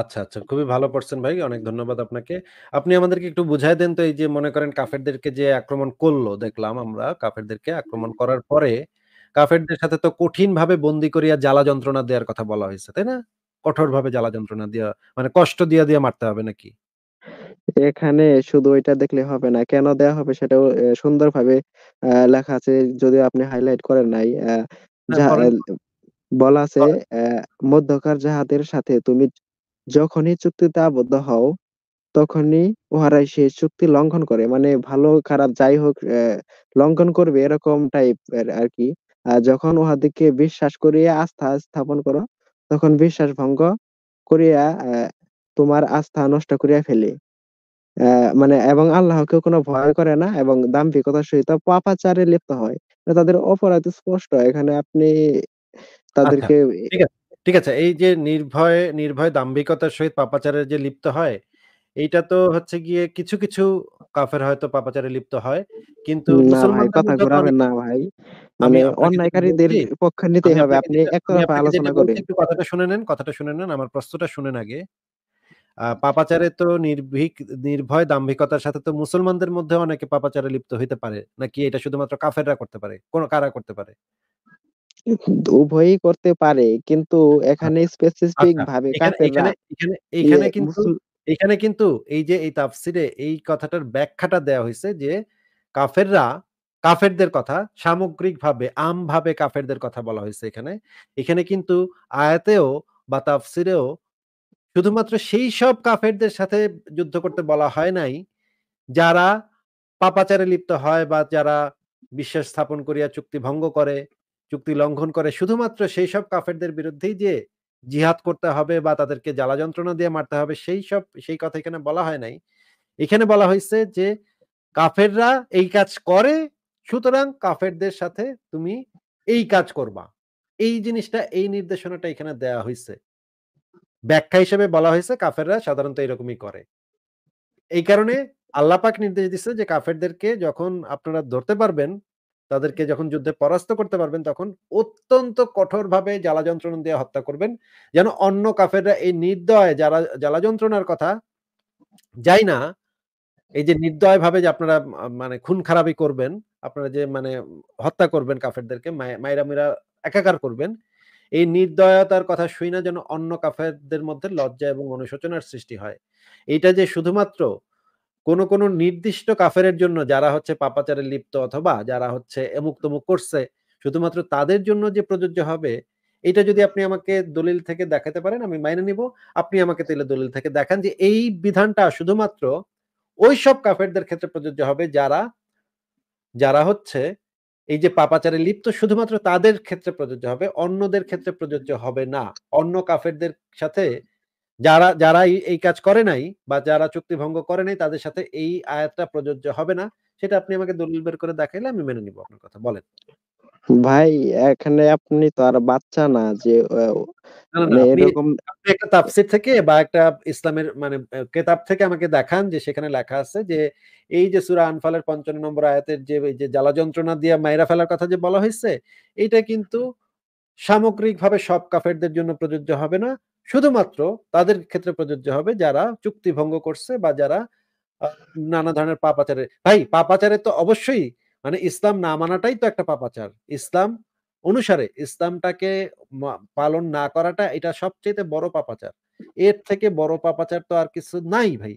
আচ্ছা, আচ্ছা। খুবই ভালো পড়ছেন ভাই। অনেক ধন্যবাদ আপনাকে। আপনি আমাদেরকে একটু বুঝাই দেন তো এই যে মনে করেন কাফেরদেরকে যে আক্রমণ করলো দেখলাম আমরা কাফেরদেরকে আক্রমণ করার পরে কাফেরদের সাথে তো কঠিন ভাবে বন্দি করিয়া জ্বালা যন্ত্রণা দেয়ার কথা বলা হয়েছে তাই না? কঠোর ভাবে জ্বালা যন্ত্রণা দিয়া মানে কষ্ট দিয়া, দিয়া মারতে হবে নাকি? এখানে শুধু ওইটা দেখলে হবে না। কেন দেয়া হবে সেটাও সুন্দর সুন্দরভাবে লেখা আছে। যদি আপনি হাইলাইট করেন নাই। হ্যাঁ, বলা আছে মধ্যকার যাহাদের সাথে তুমি যখনই চুক্তিতে আবদ্ধ হও, তখনই উহারাই সেই চুক্তি লঙ্ঘন করে। মানে ভালো খারাপ যাই হোক লঙ্ঘন করবে এরকম টাইপ আর কি যখন উহাদেরকে বিশ্বাস করিয়া আস্থা স্থাপন করো, তখন বিশ্বাস ভঙ্গ করিয়া তোমার আস্থা নষ্ট করিয়া ফেলে। মানে এবং আল্লাহকে কোনো ভয় করে না এবং দাম্ভিকতার সহিত পাপাচারে লিপ্ত হয়। তাদের অপরাধ স্পষ্ট। এখানে আপনি আচ্ছা, তাদেরকে ঠিক আছে এই যে নির্ভয় নির্ভয় দাম্ভিকতার সহিত পাপাচারে যে লিপ্ত হয় এইটা তো হচ্ছে গিয়ে কিছু কিছু কাফের হয়তো পাপাচারে লিপ্ত হয় কিন্তু কথা ঘোরাবেন না ভাই আমি মানে অন্যায়কারীদের পক্ষ নিতে হবে আপনি একতরফা আলোচনা করে একটু কথাটা শুনে নেন কথাটা শুনে নেন আমার প্রশ্নটা শুনেন আগে পাপাচারে তো নির্ভীক নির্ভয় দাম্ভিকতার সাথে তো মুসলমানদের মধ্যে অনেকে পাপাচারে লিপ্ত হইতে পারে নাকি এটা শুধুমাত্র কাফেররা করতে পারে কোন কারা করতে পারে উভয়ই করতে পারে কিন্তু আচ্ছা। এখানে স্পেসিফিক আচ্ছা, ভাবে এখানে ইয়ে কিন্তু এখানে কিন্তু এই যে এই তাফসিরে এই কথাটার ব্যাখ্যাটা দেয়া হয়েছে যে কাফেররা কাফেরদের কথা সামগ্রিক সামগ্রিকভাবে আমভাবে কাফেরদের কথা বলা হয়েছে এখানে। এখানে কিন্তু আয়াতেও বা তাফসিরেও শুধুমাত্র সেই সব কাফেরদের সাথে যুদ্ধ করতে বলা হয় নাই, যারা পাপাচারে লিপ্ত হয় বা যারা বিশ্বাস স্থাপন করিয়া চুক্তি ভঙ্গ করে চুক্তি লঙ্ঘন করে শুধুমাত্র সেই সব কাফেরদের বিরুদ্ধেই যে জিহাদ করতে হবে বা তাদেরকে জ্বালা যন্ত্রণা দিয়ে মারতে হবে সেই সব সেই কথা এখানে বলা হয় নাই এখানে বলা হয়েছে যে কাফেররা এই কাজ করে সুতরাং কাফেরদের সাথে তুমি এই কাজ করবা এই জিনিসটা এই নির্দেশনাটা এখানে দেয়া হয়েছে ব্যাখ্যা হিসেবে বলা হয়েছে কাফেররা সাধারণত এরকমই করে এই কারণে আল্লাপাক নির্দেশ দিচ্ছে যে কাফেরদেরকে যখন আপনারা ধরতে পারবেন তাদেরকে যখন যুদ্ধে পরাস্ত করতে পারবেন তখন অত্যন্ত কঠোরভাবে জ্বালা যন্ত্রণা দিয়ে হত্যা করবেন যেন অন্য কাফেররা এই নির্দয় যারা জ্বালা যন্ত্রণার কথা যাই না এই যে নির্দয় ভাবে যে আপনারা মানে খুন খারাপি করবেন আপনারা যে মানে হত্যা করবেন কাফেরদেরকে মায়েরা মিরা একাকার করবেন এই নির্দয়তার কথা শুই না যেন অন্য কাফেরদের মধ্যে লজ্জা এবং অনুশোচনার সৃষ্টি হয় এটা যে শুধুমাত্র কোন কোন নির্দিষ্ট কাফেরের জন্য যারা হচ্ছে পাপাচারে লিপ্ত অথবা যারা হচ্ছে এমুক তমুক করছে শুধুমাত্র তাদের জন্য যে প্রযোজ্য হবে এটা যদি আপনি আমাকে দলিল থেকে দেখাতে পারেন আমি মাইনে নিব আপনি আমাকে তাহলে দলিল থেকে দেখান যে এই বিধানটা শুধুমাত্র ওই সব কাফেরদের ক্ষেত্রে প্রযোজ্য হবে যারা যারা হচ্ছে এই যে পাপাচারে লিপ্ত শুধুমাত্র তাদের ক্ষেত্রে প্রযোজ্য হবে অন্যদের ক্ষেত্রে প্রযোজ্য হবে না অন্য কাফেরদের সাথে যারা যারা এই কাজ করে নাই বা যারা চুক্তি ভঙ্গ করে নাই তাদের সাথে এই আয়াতটা প্রযোজ্য হবে না সেটা আপনি আমাকে দলিল বের করে দেখাইলে আমি মেনে নিব আপনার কথা বলেন ভাই এখানে আপনি তো আর বাচ্চা না যে মানে এরকম একটা তাফসীর থেকে বা একটা ইসলামের মানে কেতাব থেকে আমাকে দেখান যে সেখানে লেখা আছে যে এই যে সুরা আনফালের পঞ্চান্ন নম্বর আয়াতের যে যে জ্বালা যন্ত্রণা দিয়ে মাইরা ফেলার কথা যে বলা হয়েছে এটা কিন্তু সামগ্রিকভাবে সব কাফেরদের জন্য প্রযোজ্য হবে না শুধুমাত্র তাদের ক্ষেত্রে প্রযোজ্য হবে যারা চুক্তি ভঙ্গ করছে বা যারা নানা ধরনের পাপাচারে ভাই পাপাচারে তো অবশ্যই মানে ইসলাম না মানাটাই তো একটা পাপাচার ইসলাম অনুসারে ইসলামটাকে পালন না করাটা এটা সবচেয়ে বড় পাপাচার এর থেকে বড় পাপাচার তো আর কিছু নাই ভাই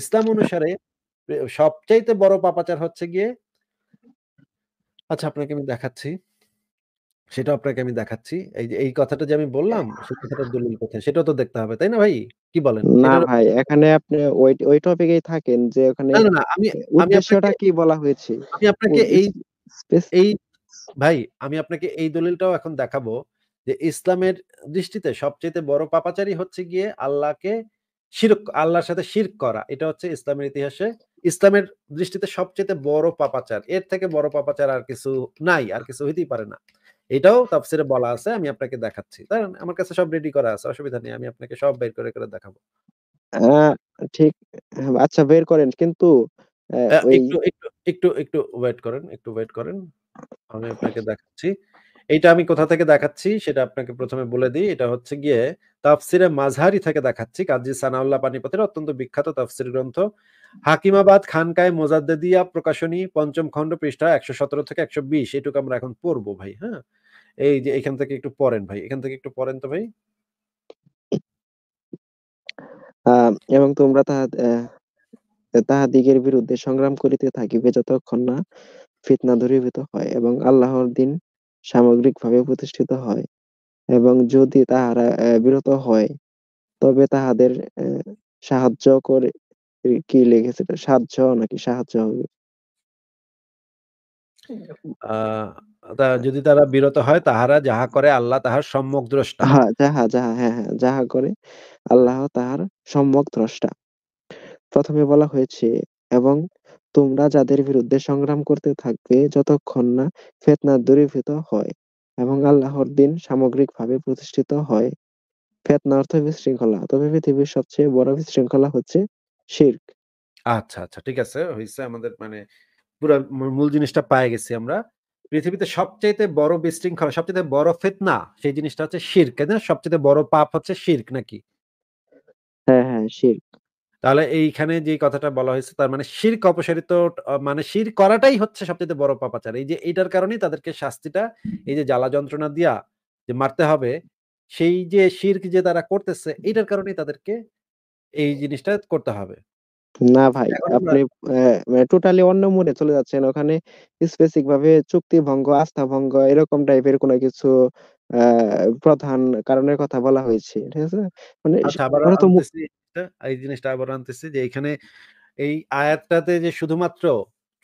ইসলাম অনুসারে সবচাইতে বড় পাপাচার হচ্ছে গিয়ে আচ্ছা আপনাকে আমি দেখাচ্ছি সেটা আপনাকে আমি দেখাচ্ছি। এই যে এই কথাটা যে আমি হ্যাঁ। বললাম, সেই দলিল কোথায়? সেটা তো দেখতে হবে, তাই না ভাই? কি বলেন? না ভাই, এখানে আপনি ওই ওই টপিকেই থাকেন যে ওখানে না, না, আমি আমি সেটা কি বলা হয়েছে? আমি আপনাকে এই এই ভাই, আমি আপনাকে এই দলিলটাও এখন দেখাবো যে ইসলামের দৃষ্টিতে সবচেয়ে বড় পাপাচারী হচ্ছে গিয়ে আল্লাহকে শিরক আল্লাহর সাথে শিরক করা। এটা হচ্ছে ইসলামের ইতিহাসে ইসলামের দৃষ্টিতে সবচেয়ে বড় পাপাচার। এর থেকে বড় পাপাচার আর কিছু নাই। আর কিছু হইতেই পারে না। এটাও তাফসিরে বলা আছে আমি আপনাকে দেখাচ্ছি তাই আমার কাছে সব রেডি করা আছে অসুবিধা নেই আমি আপনাকে সব বের করে করে দেখাবো ঠিক হ্যাঁ, আচ্ছা বের করেন কিন্তু একটু একটু একটু একটু ওয়েট করেন একটু ওয়েট করেন আমি আপনাকে দেখাচ্ছি এটা আমি কোথা থেকে দেখাচ্ছি সেটা আপনাকে প্রথমে বলে দিই এটা হচ্ছে গিয়ে তাফসিরে মাঝহারি থেকে দেখাচ্ছি কাজী সানাউল্লাহ পানিপথের অত্যন্ত বিখ্যাত তাফসির গ্রন্থ হাকিমাবাদ খানকায় মোজাদ্দিয়া প্রকাশনী পঞ্চম খণ্ড পৃষ্ঠা একশো সতেরো থেকে একশো বিশ এটুকু আমরা এখন পড়বো ভাই হ্যাঁ এই যে এখান থেকে একটু পড়েন ভাই এখান থেকে একটু পড়েন তো ভাই এবং তোমরা তাহা তাহাদিগের বিরুদ্ধে সংগ্রাম করিতে থাকিবে যতক্ষণ না ফিতনা দূরীভূত হয় এবং আল্লাহর দিন সামগ্রিকভাবে প্রতিষ্ঠিত হয় এবং যদি তাহারা আহ, বিরত হয় তবে তাহাদের আহ, সাহায্য করে কি লিখেছিল সাহায্য নাকি সাহায্য হবে আহ যদি তারা বিরত হয় তাহারা যাহা করে আল্লাহ তাহার সম্যক দ্রষ্টা হ্যাঁ যাহা যাহা হ্যাঁ হ্যাঁ যাহা করে আল্লাহ তাহার সম্যক দ্রষ্টা প্রথমে বলা হয়েছে এবং তোমরা যাদের বিরুদ্ধে সংগ্রাম করতে থাকবে যতক্ষণ না ফেতনা দূরীভূত হয় এবং আল্লাহর দিন সামগ্রিকভাবে প্রতিষ্ঠিত হয় ফেতনা অর্থ বিশৃঙ্খলা তবে পৃথিবীর সবচেয়ে বড় বিশৃঙ্খলা হচ্ছে শির্ক আচ্ছা আচ্ছা ঠিক আছে হইছে আমাদের মানে পুরো মূল জিনিসটা পায়ে গেছি আমরা পৃথিবীতে সবচেয়ে বড় বিশৃঙ্খলা সবচেয়ে বড় ফেতনা সেই জিনিসটা হচ্ছে শির্ক না সবচেয়ে বড় পাপ হচ্ছে শির্ক নাকি হ্যাঁ হ্যাঁ শির্ক তাহলে এইখানে যে কথাটা বলা হয়েছে তার মানে শির্ক অপসারিত মানে শির করাটাই হচ্ছে সবচেয়ে বড় পাপাচার এই যে এটার কারণেই তাদেরকে শাস্তিটা এই যে জ্বালা যন্ত্রণা দিয়া যে মারতে হবে সেই যে শির্ক যে তারা করতেছে এটার কারণেই তাদেরকে এই জিনিসটা করতে হবে না ভাই আপনি টোটালি অন্য মোড়ে চলে যাচ্ছেন ওখানে স্পেসিফিক ভাবে চুক্তি ভঙ্গ আস্থা ভঙ্গ এরকম টাইপের কোনো কিছু প্রধান কারণের কথা বলা হয়েছে ঠিক আছে মানে আচ্ছা, একটা এই জিনিসটা আবার আনতেছি যে এখানে এই আয়াতটাতে যে শুধুমাত্র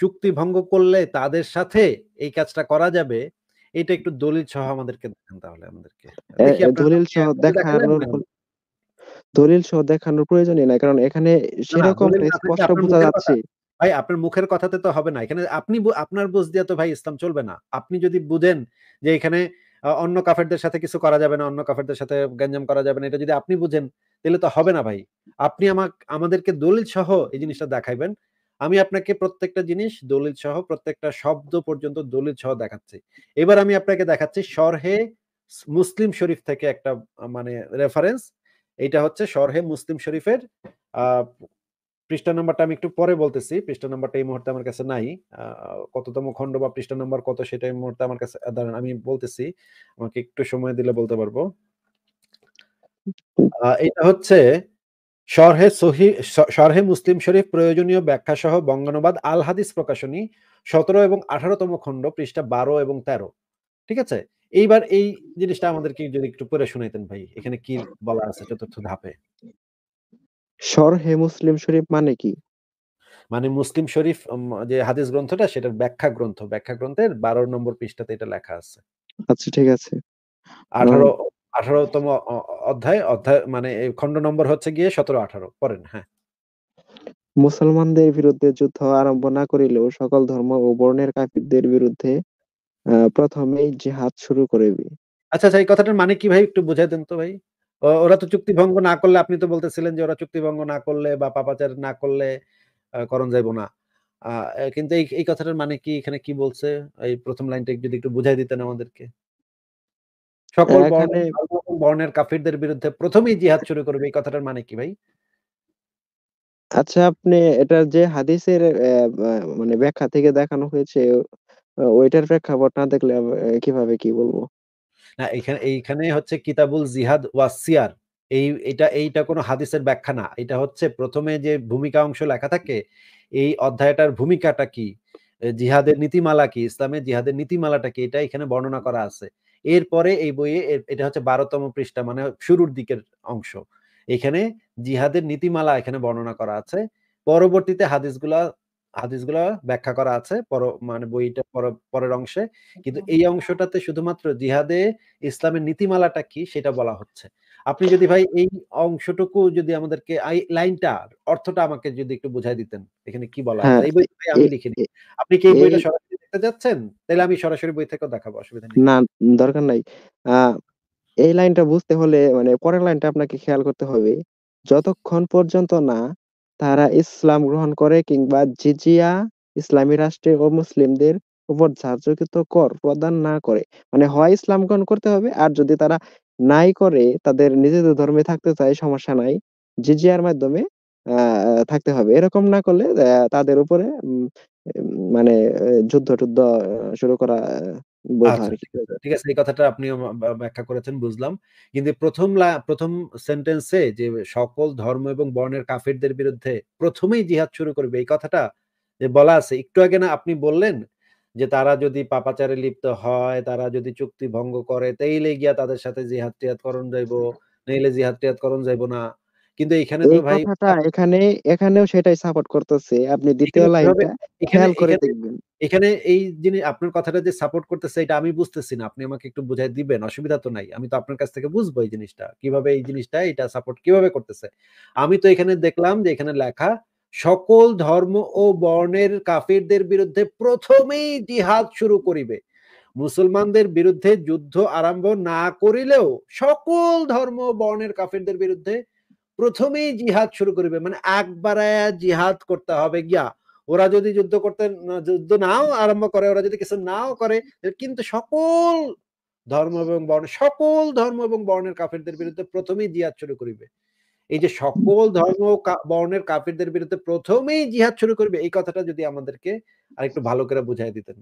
চুক্তি ভঙ্গ করলে তাদের সাথে এই কাজটা করা যাবে এটা একটু দলিল সহ আমাদেরকে দেখান তাহলে আমাদেরকে দলিল সহ দেখানোর দলিল সহ দেখানোর প্রয়োজনই নাই কারণ এখানে সেরকম স্পষ্ট বোঝা যাচ্ছে ভাই আপনার মুখের কথাতে তো হবে না এখানে আপনি আপনার বুঝ দিয়ে তো ভাই ইসলাম চলবে না আপনি যদি বুঝেন যে এখানে অন্য কাফেরদের সাথে কিছু করা যাবে না অন্য কাফেরদের সাথে গঞ্জাম করা যাবে না এটা যদি আপনি বুঝেন তাহলে তো হবে না ভাই আপনি আমার আমাদেরকে দলিল সহ এই জিনিসটা দেখাইবেন আমি আপনাকে প্রত্যেকটা জিনিস দলিল সহ প্রত্যেকটা শব্দ পর্যন্ত দলিল সহ দেখাচ্ছি এবার আমি আপনাকে দেখাচ্ছি সরহে মুসলিম শরীফ থেকে একটা মানে রেফারেন্স এটা হচ্ছে সরহে মুসলিম শরীফের পৃষ্ঠা নাম্বারটা আমি একটু পরে বলতেছি পৃষ্ঠা নাম্বারটা এই মুহূর্তে আমার কাছে নাই কততম খণ্ড বা পৃষ্ঠা নাম্বার কত সেটা এই মুহূর্তে আমার কাছে আমি বলতেছি আমাকে একটু সময় দিলে বলতে পারবো এটা হচ্ছে শরহে সহি শরহে মুসলিম শরীফ প্রয়োজনীয় ব্যাখ্যা সহ বঙ্গানুবাদ আল হাদিস প্রকাশনী সতেরো এবং আঠারোতম খণ্ড পৃষ্ঠা বারো এবং তেরো ঠিক আছে এইবার এই জিনিসটা আমাদেরকে যদি একটু পরে শুনাইতেন ভাই এখানে কি বলা আছে চতুর্থ ধাপে শরহে মুসলিম শরীফ মানে কি মানে মুসলিম শরীফ যে হাদিস গ্রন্থটা সেটার ব্যাখ্যা গ্রন্থ ব্যাখ্যা গ্রন্থের বারো নম্বর পৃষ্ঠাতে এটা লেখা আছে আচ্ছা ঠিক আছে আঠারো আঠারোতম অধ্যায় অধ্যায় মানে খণ্ড নম্বর হচ্ছে গিয়ে সতেরো আঠারো পরেন হ্যাঁ মুসলমানদের বিরুদ্ধে যুদ্ধ আরম্ভ না করিলেও সকল ধর্ম ও বর্ণের কাফিরদের বিরুদ্ধে প্রথমেই জিহাদ শুরু করবে আচ্ছা আচ্ছা এই কথাটার মানে কি ভাই একটু বুঝাই দেন তো ভাই ওরা তো চুক্তি ভঙ্গ না করলে আপনি তো বলতেছিলেন যে ওরা চুক্তি ভঙ্গ না করলে বা পাপাচার না করলে করণ যাইব না কিন্তু এই কথাটার মানে কি এখানে কি বলছে এই প্রথম লাইনটা যদি একটু বুঝাই দিতেন আমাদেরকে সকল বর্ণে বর্ণের কাফিরদের বিরুদ্ধে প্রথমেই জিহাদ শুরু করবে এই কথাটার মানে কি ভাই আচ্ছা আপনি এটা যে হাদিসের মানে ব্যাখ্যা থেকে দেখানো হয়েছে ওইটার প্রেক্ষাপট না দেখলে কিভাবে কি বলবো না এখানে এইখানে হচ্ছে কিতাবুল জিহাদ ওয়াসিয়ার এই এটা এইটা কোনো হাদিসের ব্যাখ্যা না এটা হচ্ছে প্রথমে যে ভূমিকা অংশ লেখা থাকে এই অধ্যায়টার ভূমিকাটা কি জিহাদের নীতিমালা কি ইসলামের জিহাদের নীতিমালাটা কি এটা এখানে বর্ণনা করা আছে এরপরে এই বইয়ে এটা হচ্ছে বারোতম পৃষ্ঠা মানে শুরুর দিকের অংশ এখানে জিহাদের নীতিমালা এখানে বর্ণনা করা আছে পরবর্তীতে হাদিসগুলা হাদিসগুলা ব্যাখ্যা করা আছে পর মানে বইটা পরের অংশে কিন্তু এই অংশটাতে শুধুমাত্র জিহাদে ইসলামের নীতিমালাটা কি সেটা বলা হচ্ছে আপনি যদি ভাই এই অংশটুকু যদি আমাদেরকে লাইনটা অর্থটা আমাকে যদি একটু বুঝাই দিতেন এখানে কি বলা আছে হ্যাঁ। এই বই আমি লিখিনি আপনি কি এই বইটা করতে যাচ্ছেন তাহলে আমি সরাসরি বই থেকে দেখাবো অসুবিধা নেই না দরকার নাই এই লাইনটা বুঝতে হলে মানে পরের লাইনটা আপনাকে খেয়াল করতে হবে যতক্ষণ পর্যন্ত না তারা ইসলাম গ্রহণ করে কিংবা জিজিয়া ইসলামী রাষ্ট্রে ও মুসলিমদের উপর ধার্যকৃত কর প্রদান না করে মানে হয় ইসলাম গ্রহণ করতে হবে আর যদি তারা নাই করে তাদের নিজেদের ধর্মে থাকতে চায় সমস্যা নাই জিজিয়ার মাধ্যমে থাকতে হবে এরকম না করলে তাদের উপরে মানে যুদ্ধ টুদ্ধ শুরু করা আচ্ছা, ঠিক আছে এই কথাটা আপনি ব্যাখ্যা করেছেন বুঝলাম কিন্তু প্রথম প্রথম সেন্টেন্সে যে সকল ধর্ম এবং বর্ণের কাফেরদের বিরুদ্ধে প্রথমেই জিহাদ শুরু করবে এই কথাটা যে বলা আছে একটু আগে না আপনি বললেন যে তারা যদি পাপাচারে লিপ্ত হয় তারা যদি চুক্তি ভঙ্গ করে তেইলে গিয়া তাদের সাথে জিহাদ টিহাদ করণ যাইব নইলে জিহাদ টিহাদ করণ যাইব না কিন্তু এখানে তো ভাই এখানে এখানেও সেটাই সাপোর্ট করতেছে আপনি দ্বিতীয় লাইনটা খেয়াল করে দেখবেন এখানে এই জিনিস আপনার কথাটা যে সাপোর্ট করতেছে এটা আমি বুঝতেছি না আপনি আমাকে একটু বুঝাই দিবেন অসুবিধা তো নাই আমি তো আপনার কাছ থেকে বুঝবো এই জিনিসটা কিভাবে এই জিনিসটা এটা সাপোর্ট কিভাবে করতেছে আমি তো এখানে দেখলাম যে এখানে লেখা সকল ধর্ম ও বর্ণের কাফিরদের বিরুদ্ধে প্রথমেই জিহাদ শুরু করিবে মুসলমানদের বিরুদ্ধে যুদ্ধ আরম্ভ না করিলেও সকল ধর্ম বর্ণের কাফিরদের বিরুদ্ধে প্রথমেই জিহাদ শুরু করবে মানে একবার জিহাদ করতে হবে গিয়া ওরা যদি যুদ্ধ করতে যুদ্ধ নাও আরম্ভ করে ওরা যদি কিছু নাও করে কিন্তু সকল ধর্ম এবং বর্ণ সকল ধর্ম এবং বর্ণের কাফেরদের বিরুদ্ধে প্রথমেই জিহাদ শুরু করবে এই যে সকল ধর্ম বর্ণের কাফেরদের বিরুদ্ধে প্রথমেই জিহাদ শুরু করবে এই কথাটা যদি আমাদেরকে আরেকটু ভালো করে বুঝাই দিতেন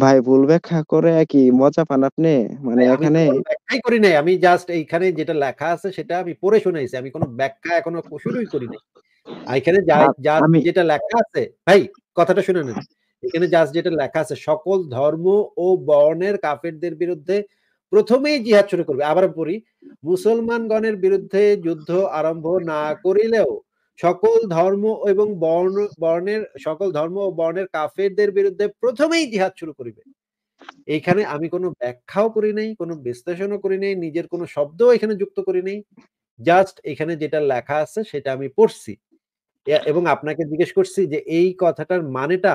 ভাই ভুল ব্যাখ্যা করে কি মজা পান আপনি? মানে আমি এখানে ব্যাখ্যাই করি নাই। আমি জাস্ট এইখানে যেটা লেখা আছে সেটা আমি পড়ে শুনাইছি। আমি কোনো ব্যাখ্যা এখনো শুরুই করি নাই। এখানে যা যা যেটা লেখা আছে ভাই কথাটা শুনে নেন। এখানে জাস্ট যেটা লেখা আছে সকল ধর্ম ও বর্ণের কাফেরদের বিরুদ্ধে প্রথমেই জিহাদ শুরু করবে। আবার পড়ি, মুসলমানগণের বিরুদ্ধে যুদ্ধ আরম্ভ না করিলেও সকল ধর্ম এবং বর্ণ বর্ণের সকল ধর্ম ও বর্ণের কাফেরদের বিরুদ্ধে প্রথমেই জিহাদ শুরু করিবে এইখানে আমি কোনো ব্যাখ্যাও করি নাই কোনো বিশ্লেষণও করি নাই নিজের কোনো শব্দও এখানে যুক্ত করি নাই জাস্ট এখানে যেটা লেখা আছে সেটা আমি পড়ছি এবং আপনাকে জিজ্ঞেস করছি যে এই কথাটার মানেটা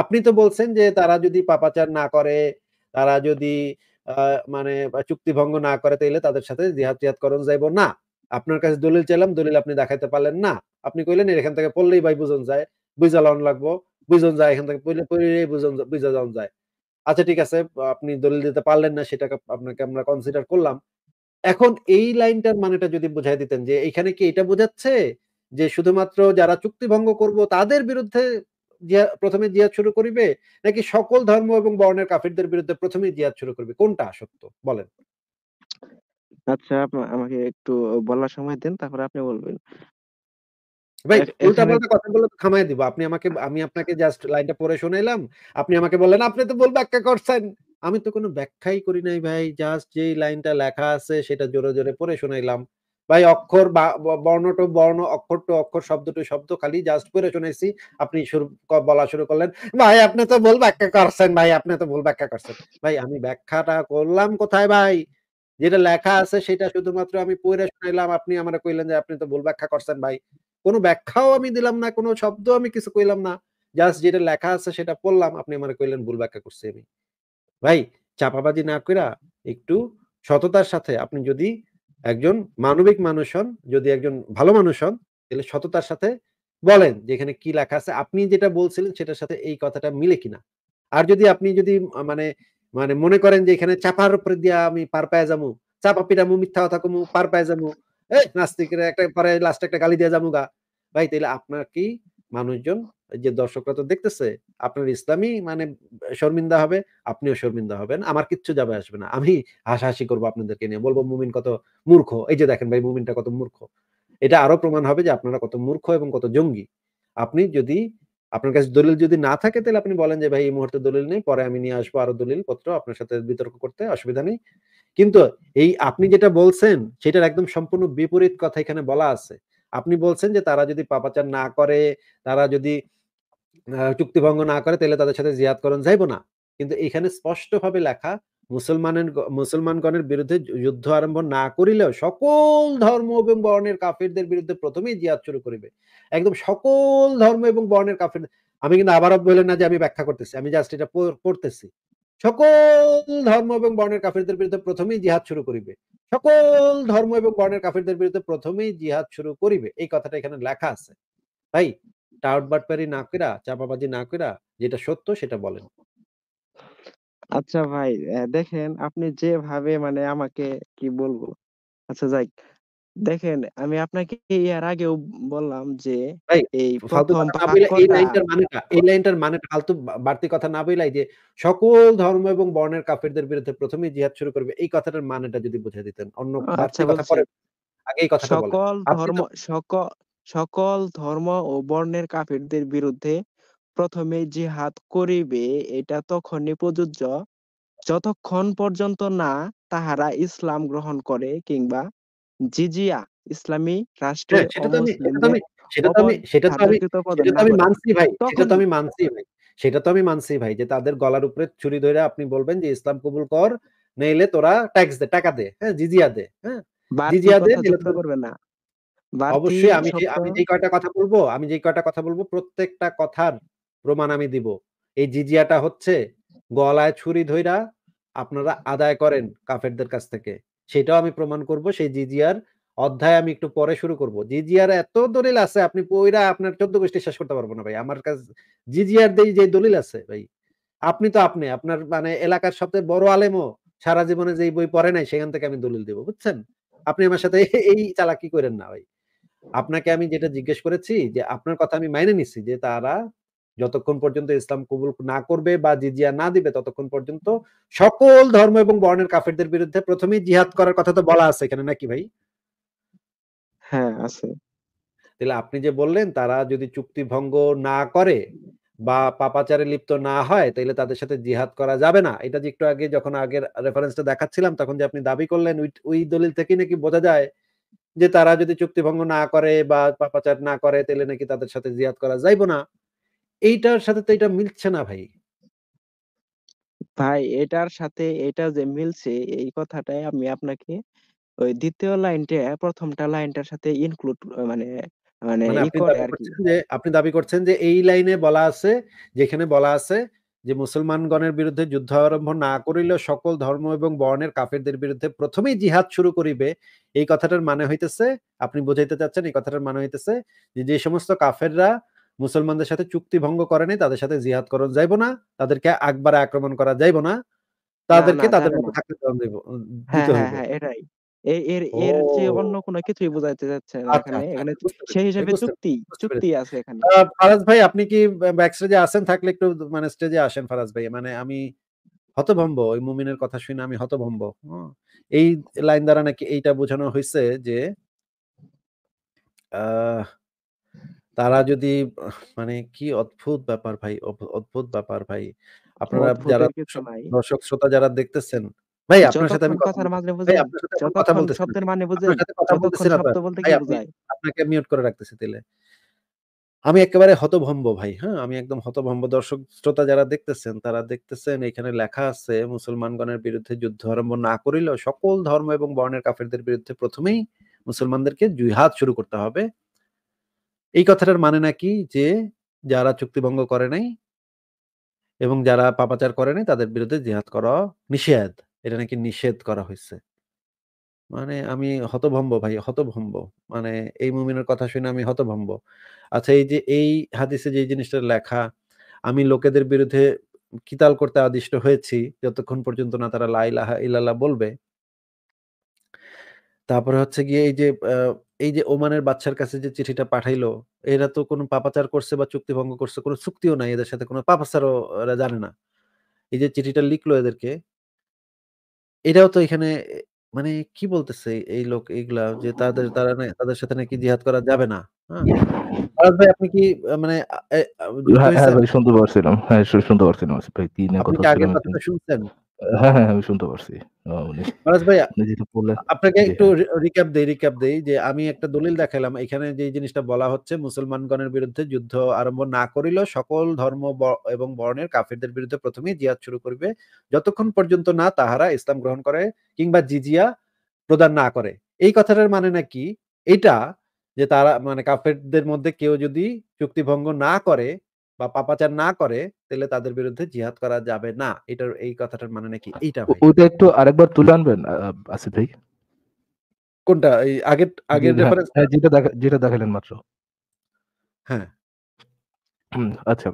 আপনি তো বলছেন যে তারা যদি পাপাচার না করে তারা যদি মানে চুক্তি ভঙ্গ না করে তাইলে তাদের সাথে জিহাদ জিহাদ করণ যাইব না আপনার কাছে দলিল চাইলাম দলিল আপনি দেখাইতে পারলেন না আপনি কইলেন এখান থেকে পড়লেই ভাই বুঝন যায় বুঝা লাউন লাগবো বুঝন যায় এখান থেকে পড়লে পড়লেই বুঝন বুঝা যাওন যায় আচ্ছা ঠিক আছে আপনি দলিল দিতে পারলেন না সেটাকে আপনাকে আমরা কনসিডার করলাম এখন এই লাইনটার মানেটা যদি বুঝাই দিতেন যে এখানে কি এটা বোঝাচ্ছে যে শুধুমাত্র যারা চুক্তি ভঙ্গ করব তাদের বিরুদ্ধে প্রথমে জিয়াদ শুরু করিবে নাকি সকল ধর্ম এবং বর্ণের কাফিরদের বিরুদ্ধে প্রথমে জিয়াদ শুরু করবে কোনটা সত্য বলেন আচ্ছা আমাকে একটু বলার সময় দেন তারপরে আপনি বলবেন। ভাই উল্টা পাল্টা কথা বললে তো থামায় দিব। আপনি আমাকে আমি আপনাকে জাস্ট লাইনটা পড়ে শোনাইলাম। আপনি আমাকে বললেন, "আপনি তো বল ব্যাখ্যা করছেন।" আমি তো কোনো ব্যাখ্যাই করি নাই ভাই। জাস্ট যেই লাইনটা লেখা আছে সেটা জোরে, জোরে পড়ে শোনাইলাম। ভাই অক্ষর বা বর্ণ টু বর্ণ, অক্ষর টু অক্ষর, শব্দ টু শব্দ খালি জাস্ট পড়ে শোনাইছি। আপনি শুরু বলা শুরু করলেন, "ভাই আপনি তো ভুল ব্যাখ্যা করছেন, ভাই আপনি তো ভুল ব্যাখ্যা করছেন।" ভাই আমি ব্যাখ্যাটা করলাম কোথায় ভাই? যেটা লেখা আছে সেটা শুধুমাত্র আমি পড়ে শুনাইলাম আপনি আমার কইলেন যে আপনি তো ভুল ব্যাখ্যা করছেন ভাই কোনো ব্যাখ্যাও আমি দিলাম না কোনো শব্দ আমি কিছু কইলাম না জাস্ট যেটা লেখা আছে সেটা পড়লাম আপনি আমার কইলেন ভুল ব্যাখ্যা করছি আমি ভাই চাপাবাজি না কইরা একটু সততার সাথে আপনি যদি একজন মানবিক মানুষ হন যদি একজন ভালো মানুষ হন তাহলে সততার সাথে বলেন যে এখানে কি লেখা আছে আপনি যেটা বলছিলেন সেটার সাথে এই কথাটা মিলে কিনা আর যদি আপনি যদি মানে মানে মনে করেন যে এখানে চাপার উপরে দিয়া আমি পার পায়ে যাবো চাপা পিটামু মিথ্যা কথা কমু পার পায়ে যাবো এই নাস্তিকের একটা পরে একটা গালি দিয়ে যাবো গা ভাই তাহলে আপনার কি মানুষজন যে দর্শকরা তো দেখতেছে আপনার মানে শর্মিন্দা হবে আপনিও শর্মিন্দা হবেন আমার কিচ্ছু যাবে আসবে না আমি হাসাহাসি করবো আপনাদেরকে নিয়ে বলবো মুমিন কত মূর্খ এই যে দেখেন ভাই মুমিনটা কত মূর্খ এটা আরো প্রমাণ হবে যে আপনারা কত মূর্খ এবং কত জঙ্গি আপনি যদি আপনার কাছে দলিল যদি না থাকে তাহলে আপনি বলেন যে ভাই এই মুহূর্তে দলিল নেই পরে আমি নিয়ে আসবো আরো দলিল পত্র আপনার সাথে বিতর্ক করতে অসুবিধা নেই কিন্তু এই আপনি যেটা বলছেন সেটার একদম সম্পূর্ণ বিপরীত কথা এখানে বলা আছে আপনি বলছেন যে তারা যদি পাপাচার না করে তারা যদি চুক্তিভঙ্গ না করে তাহলে তাদের সাথে জিয়াদ করেন যাইব না কিন্তু এখানে স্পষ্টভাবে লেখা মুসলমানের মুসলমানগণের বিরুদ্ধে যুদ্ধ আরম্ভ না করিলেও সকল ধর্ম এবং বর্ণের কাফিরদের বিরুদ্ধে প্রথমেই জিয়াদ শুরু করিবে একদম সকল ধর্ম এবং বর্ণের কাফির আমি কিন্তু আবারও বলে না যে আমি ব্যাখ্যা করতেছি আমি জাস্ট এটা পড়তেছি সকল ধর্ম এবং বর্ণের কাফিরদের বিরুদ্ধে প্রথমেই জিহাদ শুরু করিবে সকল ধর্ম এবং বর্ণের কাফিরদের বিরুদ্ধে প্রথমেই জিহাদ শুরু করিবে এই কথাটা এখানে লেখা আছে ভাই টাউট বাটপারি না করা চাপাবাজি না করা যেটা সত্য সেটা বলেন আচ্ছা ভাই দেখেন আপনি যেভাবে মানে আমাকে কি বলবো? আচ্ছা যাই দেখেন আমি আপনাকে এর আগেও বললাম যে এই এই লাইনটার মানেটা এই লাইনটার মানেটা ফালতু বাড়তি কথা না বইলা যে সকল ধর্ম এবং বর্ণের কাফেরদের বিরুদ্ধে প্রথমে জিহাদ শুরু করবে এই কথাটার মানেটা যদি বুঝাই দিতেন। অন্য আচ্ছা কথা পরে আগে এই কথাটা বলেন। সকল ধর্ম সকল সকল ধর্ম ও বর্ণের কাফেরদের বিরুদ্ধে প্রথমে জিহাদ করিবে এটা তখনই প্রযোজ্য যতক্ষণ পর্যন্ত না তাহারা ইসলাম গ্রহণ করে কিংবা জিজিয়া ইসলামী রাষ্ট্রে হ্যাঁ, সেটা তো আমি মানছি ভাই সেটা তো আমি মানছি ভাই যে তাদের গলার উপরে ছুরি ধরে আপনি বলবেন যে ইসলাম কবুল কর নাইলে তোরা ট্যাক্স দে টাকা দে হ্যাঁ জিজিয়া দে হ্যাঁ জিজিয়া দে করবে না অবশ্যই আমি আমি যে কয়টা কথা বলবো আমি যে কয়টা কথা বলবো প্রত্যেকটা কথার প্রমাণ আমি দিব এই জিজিয়াটা হচ্ছে গলায় ছুরি ধৈরা আপনারা আদায় করেন কাফেরদের কাছ থেকে সেটাও আমি প্রমাণ করব সেই জিজিয়ার অধ্যায় আমি একটু পরে শুরু করব জিজিয়ার এত দলিল আছে আপনি পইরা আপনার চোদ্দ গোষ্ঠী শেষ করতে পারবো না ভাই আমার কাছে জিজিয়ার দিয়ে যে দলিল আছে ভাই আপনি তো আপনি আপনার মানে এলাকার সবচেয়ে বড় আলেমও সারা জীবনে যে বই পড়ে নাই সেখান থেকে আমি দলিল দেবো বুঝছেন আপনি আমার সাথে [laughs] এই চালাকি করেন না ভাই আপনাকে আমি যেটা জিজ্ঞেস করেছি যে আপনার কথা আমি মাইনে নিছি যে তারা যতক্ষণ পর্যন্ত ইসলাম কবুল না করবে বা জিজিয়া না দিবে ততক্ষণ পর্যন্ত সকল ধর্ম এবং বর্ণের কাফেরদের বিরুদ্ধে প্রথমে জিহাদ করার কথা তো বলা আছে এখানে নাকি ভাই হ্যাঁ আছে তাহলে আপনি যে বললেন তারা যদি চুক্তি ভঙ্গ না করে বা পাপাচারে লিপ্ত না হয় তাহলে তাদের সাথে জিহাদ করা যাবে না এটা যে একটু আগে যখন আগের রেফারেন্সটা দেখাচ্ছিলাম তখন যে আপনি দাবি করলেন ওই দলিল থেকে নাকি বোঝা যায় যে তারা যদি চুক্তি ভঙ্গ না করে বা পাপাচার না করে তাহলে নাকি তাদের সাথে জিহাদ করা যাইব না এইটার সাথে তো এটা মিলছে না ভাই। ভাই এটার সাথে এটা যে মিলছে এই কথাটাই আমি আপনাকে ওই দ্বিতীয় লাইনটা প্রথমটা লাইনটার সাথে ইনক্লুড মানে মানে, মানে যে আপনি দাবি করছেন যে এই লাইনে বলা আছে, যেখানে বলা আছে যে মুসলমানগণের বিরুদ্ধে যুদ্ধ আরম্ভ না করিলে সকল ধর্ম এবং বর্ণের কাফেরদের বিরুদ্ধে প্রথমেই জিহাদ শুরু করিবে। এই কথাটার মানে হইতেছে আপনি বুঝাইতে চাচ্ছেন এই কথাটার মানে হইতেছে যে, যে সমস্ত কাফেররা মুসলমানদের সাথে চুক্তি ভঙ্গ করেনি তাদের সাথে জিহাদ করণ যাইব না তাদেরকে আকবরে আক্রমণ করা যাইব না তাদেরকে তাদের থাকতে হ্যাঁ হ্যাঁ, হ্যাঁ এটাই এর এর যে অন্য কোন কিছুই বোঝাতে যাচ্ছে না আচ্ছা, এখানে আচ্ছা, এখানে সেই হিসেবে চুক্তি চুক্তি আছে এখানে ফারাজ ভাই আপনি কি ব্যাক স্টেজে আসেন থাকলে একটু মানে স্টেজে আসেন ফারাজ ভাই মানে আমি হতভম্ব ওই মুমিনের কথা শুনে আমি হতভম্ব এই লাইন দ্বারা নাকি এইটা বোঝানো হয়েছে যে আহ তারা যদি মানে কি অদ্ভুত ব্যাপার ভাই অদ্ভুত ব্যাপার ভাই আপনারা যারা দর্শক শ্রোতা যারা দেখতেছেন ভাই আপনার সাথে আমি কথার মাঝে বুঝাই কথা বলতে শব্দের মানে বুঝাই কথা বলতেছি শব্দ বলতে কি বুঝাই আপনাকে মিউট করে রাখতেছি তাহলে আমি একেবারে হতভম্ব ভাই হ্যাঁ আমি একদম হতভম্ব দর্শক শ্রোতা যারা দেখতেছেন তারা দেখতেছেন এখানে লেখা আছে মুসলমানগণের বিরুদ্ধে যুদ্ধ আরম্ভ না করিলেও সকল ধর্ম এবং বর্ণের কাফেরদের বিরুদ্ধে প্রথমেই মুসলমানদেরকে জুহাদ শুরু করতে হবে এই কথাটার মানে নাকি যে যারা চুক্তিভঙ্গ করে নাই এবং যারা পাপাচার করে নাই তাদের বিরুদ্ধে জিহাদ করা নিষেধ এটা নাকি নিষেধ করা হয়েছে মানে আমি হতভম্ব ভাই হতভম্ব মানে এই মুমিনের কথা শুনে আমি হতভম্ব আচ্ছা এই যে এই হাদিসে যে জিনিসটা লেখা আমি লোকেদের বিরুদ্ধে কিতাল করতে আদিষ্ট হয়েছি যতক্ষণ পর্যন্ত না তারা লাইলাহা ইলাল্লাহ বলবে তারপরে হচ্ছে গিয়ে এই যে এই যে ওমানের বাচ্চার কাছে যে চিঠিটা পাঠাইলো, এরা তো কোনো পাপাচার করছে বা চুক্তি ভঙ্গ করছে, কোনো চুক্তিও নাই এদের সাথে কোনো পাপাচারও এরা জানে না। এই যে চিঠিটা লিখলো এদেরকে এটাও তো এখানে মানে কি বলতেছে এই লোক এইগুলা যে তাদের তারা তাদের সাথে নাকি জিহাদ করা যাবে না। হ্যাঁ? ভাই আপনি কি মানে হ্যাঁ হ্যাঁ আমি শুনতে পারছি মানাজ ভাই আপনাকে একটু রিক্যাপ দেই রিক্যাপ দেই যে আমি একটা দলিল দেখালাম এখানে যে জিনিসটা বলা হচ্ছে মুসলমানগণের বিরুদ্ধে যুদ্ধ আরম্ভ না করিলেও সকল ধর্ম এবং বর্ণের কাফিরদের বিরুদ্ধে প্রথমেই জিহাদ শুরু করবে যতক্ষণ পর্যন্ত না তাহারা ইসলাম গ্রহণ করে কিংবা জিজিয়া প্রদান না করে এই কথাটার মানে নাকি এটা যে তারা মানে কাফেরদের মধ্যে কেউ যদি চুক্তিভঙ্গ না করে বা পাপাচার না করে তাহলে তাদের বিরুদ্ধে জিহাদ করা যাবে না এটার এই কথাটার মানে নাকি আচ্ছা, এইটা ওটা একটু আরেকবার তুলে আনবেন আসিফ ভাই কোনটা এই আগে আগের রেফারেন্স হ্যাঁ, হ্যাঁ, যেটা যেটা দেখালেন মাত্র হ্যাঁ আচ্ছা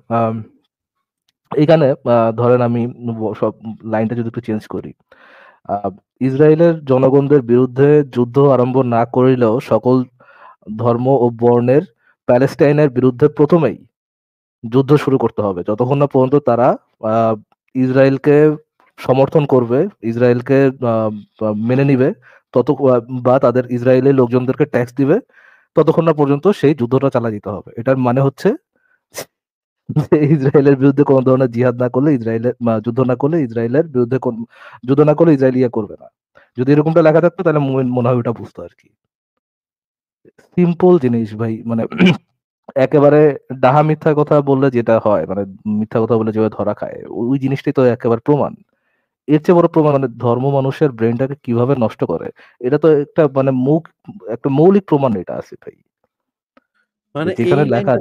এখানে ধরেন আমি সব লাইনটা যদি একটু চেঞ্জ করি ইসরায়েলের জনগণদের বিরুদ্ধে যুদ্ধ আরম্ভ না করিলেও সকল ধর্ম ও বর্ণের প্যালেস্টাইনের বিরুদ্ধে প্রথমেই যুদ্ধ শুরু করতে হবে যতক্ষণ না পর্যন্ত তারা ইসরায়েলকে সমর্থন করবে ইসরায়েলকে মেনে নিবে তত বা তাদের ইসরায়েলের লোকজনদেরকে ট্যাক্স দিবে ততক্ষণ না পর্যন্ত সেই যুদ্ধটা চালা দিতে হবে এটার মানে হচ্ছে ইসরায়েলের বিরুদ্ধে কোনো ধরনের জিহাদ না করলে ইসরায়েলের যুদ্ধ না করলে ইসরায়েলের বিরুদ্ধে যুদ্ধ না করলে ইসরায়েল ইয়ে করবে না যদি এরকমটা লেখা থাকতো তাহলে মনে হয় ওটা বুঝতো আর কি সিম্পল জিনিস ভাই মানে একেবারে ডাহা মিথ্যা কথা বললে যেটা হয় মানে মিথ্যা কথা বলে যেভাবে ধরা খায় ওই জিনিসটাই তো একেবারে প্রমাণ এর চেয়ে বড় প্রমাণ মানে ধর্ম মানুষের ব্রেনটাকে কিভাবে নষ্ট করে এটা তো একটা মানে মুখ একটা মৌলিক প্রমাণ এটা আছে ভাই মানে এখানে লেখা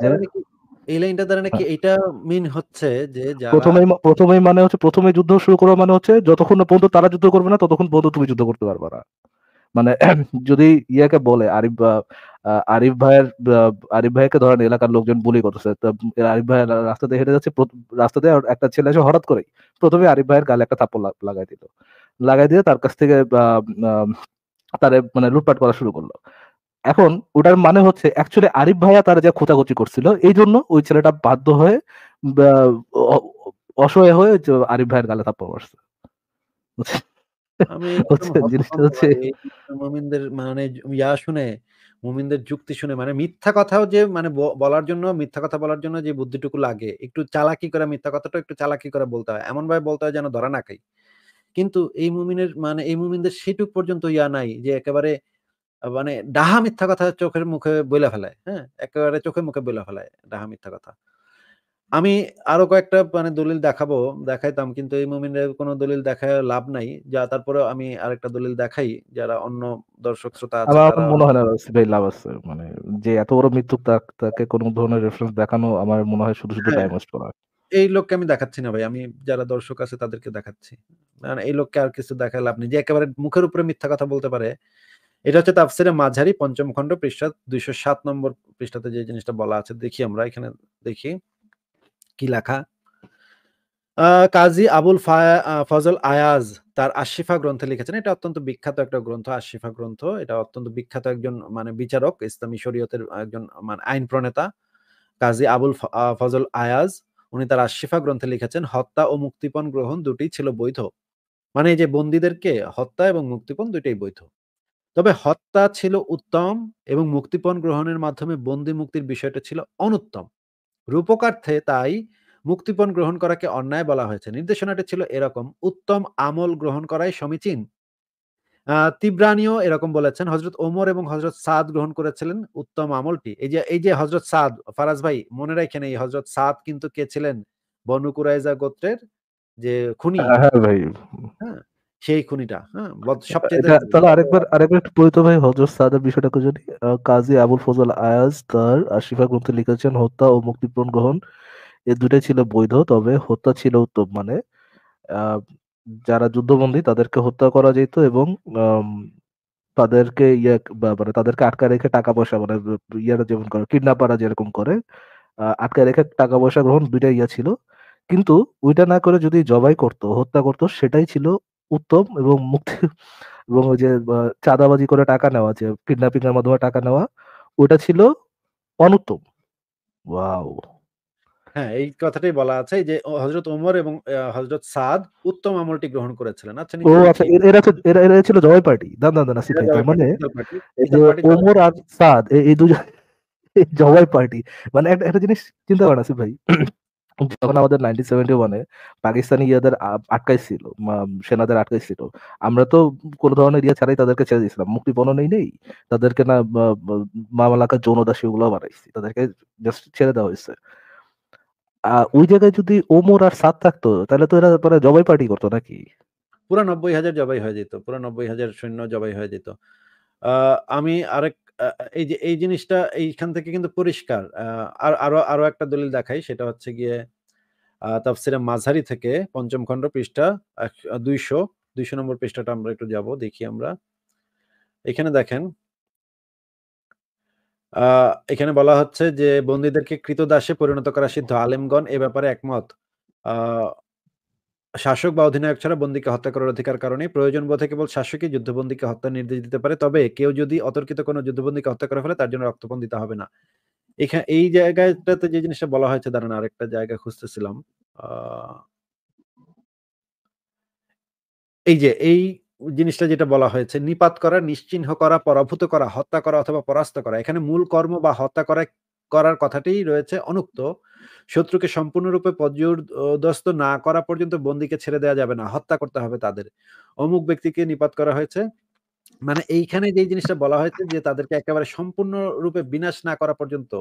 এই লাইনটা দ্বারা নাকি হ্যাঁ। এটা মিন হচ্ছে যে প্রথমে প্রথমেই মানে হচ্ছে প্রথমে যুদ্ধ শুরু করা মানে হচ্ছে যতক্ষণ না পর্যন্ত তারা যুদ্ধ করবে না ততক্ষণ পর্যন্ত তুমি যুদ্ধ করতে পারবে না মানে [clears throat] যদি ইয়াকে বলে আরিফ আরিফ ভাইয়ের আরিফ ভাইকে ধরেন এলাকার লোকজন বলি করতেছে তো আরিফ ভাই রাস্তাতে হেঁটে যাচ্ছে রাস্তাতে একটা ছেলে এসে হঠাৎ করেই প্রথমে আরিফ ভাইয়ের গালে একটা থাপ্পড় লাগাই দিল লাগাই দিয়ে তার কাছ থেকে তারে মানে লুটপাট করা শুরু করলো এখন ওটার মানে হচ্ছে অ্যাকচুয়ালি আরিফ ভাইয়া তারা যা খোঁচাখুচি করছিল এই জন্য ওই ছেলেটা বাধ্য হয়ে অসহায় হয়ে আরিফ ভাইয়ের গালে থাপ্পড় মারছে [laughs] মানে ইয়া শুনে মুমিনদের যুক্তি শুনে মানে মিথ্যা কথাও যে মানে বলার জন্য মিথ্যা কথা বলার জন্য যে বুদ্ধিটুকু লাগে একটু চালাকি করে মিথ্যা কথাটা একটু চালাকি করে বলতে হয় এমন ভাবে বলতে হয় যেন ধরা না খাই কিন্তু এই মুমিনের মানে এই মুমিনদের সেটুক পর্যন্ত ইয়া নাই যে একেবারে মানে ডাহা মিথ্যা কথা চোখের মুখে বইলা ফেলায় হ্যাঁ একেবারে চোখের মুখে বইলা ফেলায় ডাহা মিথ্যা কথা আমি আরো কয়েকটা মানে দলিল দেখাবো দেখাইতাম কিন্তু এই মুমিনের কোন দলিল দেখায় লাভ নাই যা তারপরে আমি আরেকটা দলিল দেখাই যারা অন্য দর্শক শ্রোতা আছে আমার মনে হয় না ভাই লাভ আছে মানে যে এত বড় মৃত্যু তাকে কোনো ধরনের রেফারেন্স দেখানো আমার মনে হয় শুধু শুধু হ্যাঁ। করা এই লোককে আমি দেখাচ্ছি না ভাই আমি যারা দর্শক আছে তাদেরকে দেখাচ্ছি মানে এই লোককে আর কিছু দেখায় লাভ নেই যে একেবারে মুখের উপরে মিথ্যা কথা বলতে পারে এটা হচ্ছে তাফসিরে মাঝারি পঞ্চম খণ্ড পৃষ্ঠা দুইশো সাত নম্বর পৃষ্ঠাতে যে জিনিসটা বলা আছে দেখি আমরা এখানে দেখি কি লেখা কাজী আবুল ফজল আয়াজ তার আশিফা গ্রন্থে লিখেছেন এটা অত্যন্ত বিখ্যাত একটা গ্রন্থ আশিফা গ্রন্থ এটা অত্যন্ত বিখ্যাত একজন মানে বিচারক ইসলামী শরীয়তের একজন মানে আইন প্রণেতা কাজী আবুল ফজল আয়াজ উনি তার আশিফা গ্রন্থে লিখেছেন হত্যা ও মুক্তিপণ গ্রহণ দুটি ছিল বৈধ মানে এই যে বন্দীদেরকে হত্যা এবং মুক্তিপণ দুইটাই বৈধ তবে হত্যা ছিল উত্তম এবং মুক্তিপণ গ্রহণের মাধ্যমে বন্দি মুক্তির বিষয়টা ছিল অনুত্তম রূপকার্থে তাই মুক্তিপণ গ্রহণ করাকে অন্যায় বলা হয়েছে নির্দেশনাটি ছিল এরকম উত্তম আমল গ্রহণ করাই সমীচীন তিব্রানিও এরকম বলেছেন হজরত ওমর এবং হজরত সাদ গ্রহণ করেছিলেন উত্তম আমলটি এই যে এই যে হজরত সাদ ফারাজ ভাই মনে রাখেন এই হজরত সাদ কিন্তু কে ছিলেন বনু কুরাইজা গোত্রের যে খুনি হ্যাঁ, হ্যাঁ সেই খুনিটা হ্যাঁ সবচেয়ে তাহলে আরেকবার আরেকবার একটু পরিচিত ভাই হজরত সাদার বিষয়টাকে যদি কাজী আবুল ফজল আয়াজ তার আশিফা গ্রন্থে লিখেছেন হত্যা ও মুক্তিপণ গ্রহণ এ দুটাই ছিল বৈধ তবে হত্যা ছিল উত্তম মানে যারা যুদ্ধবন্দী তাদেরকে হত্যা করা যেত এবং তাদেরকে ইয়ে মানে তাদেরকে আটকা রেখে টাকা পয়সা মানে ইয়ারা যেমন করে কিডন্যাপাররা যেরকম করে আটকা রেখে টাকা পয়সা গ্রহণ দুইটা ইয়া ছিল কিন্তু ওইটা না করে যদি জবাই করতো হত্যা করতো সেটাই ছিল উত্তম এবং মুক্তি [laughs] এবং ওই যে চাঁদাবাজি করে টাকা নেওয়া যে কিডন্যাপিং এর মাধ্যমে টাকা নেওয়া ওটা ছিল অনুত্তম ওয়াও হ্যাঁ এই কথাটাই বলা আছে যে হযরত ওমর এবং হযরত সাদ উত্তম আমলটি গ্রহণ করেছিলেন আচ্ছা ও আচ্ছা এরা এরা এরা ছিল জয় পার্টি দান দান দান আসি মানে এই যে ওমর আর সাদ এই দুজন জবাই পার্টি মানে একটা একটা জিনিস চিন্তা করা আসিফ ভাই যখন আমাদের নাইনটিন সেভেন্টি ওয়ানে পাকিস্তানি ইয়াদের আটকাইছিল সেনাদের আটকাইছিল আমরা তো কোনো ধরনের ইয়ে ছাড়াই তাদেরকে ছেড়ে দিয়েছিলাম মুক্তিপণনেই নেই তাদেরকে না মামলাকা যৌনদাসী ওগুলো বাড়াইছি তাদেরকে জাস্ট ছেড়ে দেওয়া হয়েছে ওই জায়গায় যদি ওমর আর সাত থাকতো তাহলে তো এরা মানে জবাই পার্টি করতো নাকি পুরো নব্বই হাজার জবাই হয়ে যেত পুরো নব্বই হাজার সৈন্য জবাই হয়ে যেত আমি আরেক এই যে এই জিনিসটা এইখান থেকে কিন্তু পরিষ্কার আর আরো আরো একটা দলিল দেখাই সেটা হচ্ছে গিয়ে তাফসিরে মাঝারি থেকে পঞ্চম খণ্ড পৃষ্ঠা দুইশো দুইশো নম্বর পৃষ্ঠাটা আমরা একটু যাব দেখি আমরা এখানে দেখেন এখানে বলা হচ্ছে যে বন্দীদেরকে কৃতদাসে পরিণত করা সিদ্ধ আলেমগণ এ ব্যাপারে একমত শাসক বা অধিনায়ক ছাড়া বন্দীকে হত্যা করার অধিকার কারণে প্রয়োজন বোধে কেবল শাসকই যুদ্ধবন্দীকে হত্যার নির্দেশ দিতে পারে তবে কেউ যদি অতর্কিত কোনো যুদ্ধবন্দীকে হত্যা করা ফেলে তার জন্য রক্তপণ দিতে হবে না এখানে এই জায়গাটাতে যে জিনিসটা বলা হয়েছে দাঁড়ান আরেকটা জায়গা খুঁজতেছিলাম এই যে এই জিনিসটা যেটা বলা হয়েছে নিপাত করা নিশ্চিহ্ন করা পরাভূত করা হত্যা করা অথবা পরাস্ত করা এখানে মূল কর্ম বা হত্যা করা করার কথাটি রয়েছে অনুক্ত শত্রুকে সম্পূর্ণরূপে পর্যদস্ত না করা পর্যন্ত বন্দীকে ছেড়ে দেওয়া যাবে না হত্যা করতে হবে তাদের অমুক ব্যক্তিকে নিপাত করা হয়েছে মানে এইখানে যে জিনিসটা বলা হয়েছে যে তাদেরকে একেবারে সম্পূর্ণরূপে বিনাশ না করা পর্যন্ত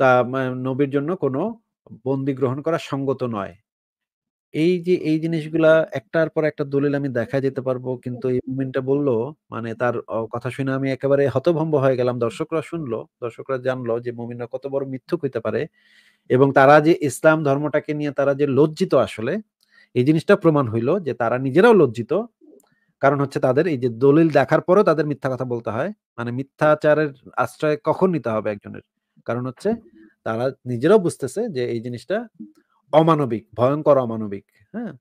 তা মানে নবীর জন্য কোনো বন্দি গ্রহণ করা সঙ্গত নয় এই যে এই জিনিসগুলা একটার পর একটা দলিল আমি দেখা যেতে পারবো। কিন্তু এই মুমেন্টটা বললো মানে তার কথা শুনে আমি একেবারে হতভম্ব হয়ে গেলাম। দর্শকরা শুনলো দর্শকরা জানলো যে মুমিনরা কত বড় মিথ্যুক হইতে পারে এবং তারা যে ইসলাম ধর্মটাকে নিয়ে তারা যে লজ্জিত আসলে, এই জিনিসটা প্রমাণ হইলো যে তারা নিজেরাও লজ্জিত। কারণ হচ্ছে তাদের এই যে দলিল দেখার পরেও তাদের মিথ্যা কথা বলতে হয়। মানে মিথ্যাচারের আশ্রয় কখন নিতে হবে একজনের। কারণ হচ্ছে তারা নিজেরাও বুঝতেছে যে এই জিনিসটা অমানবিক ভয়ঙ্কর অমানবিক হ্যাঁ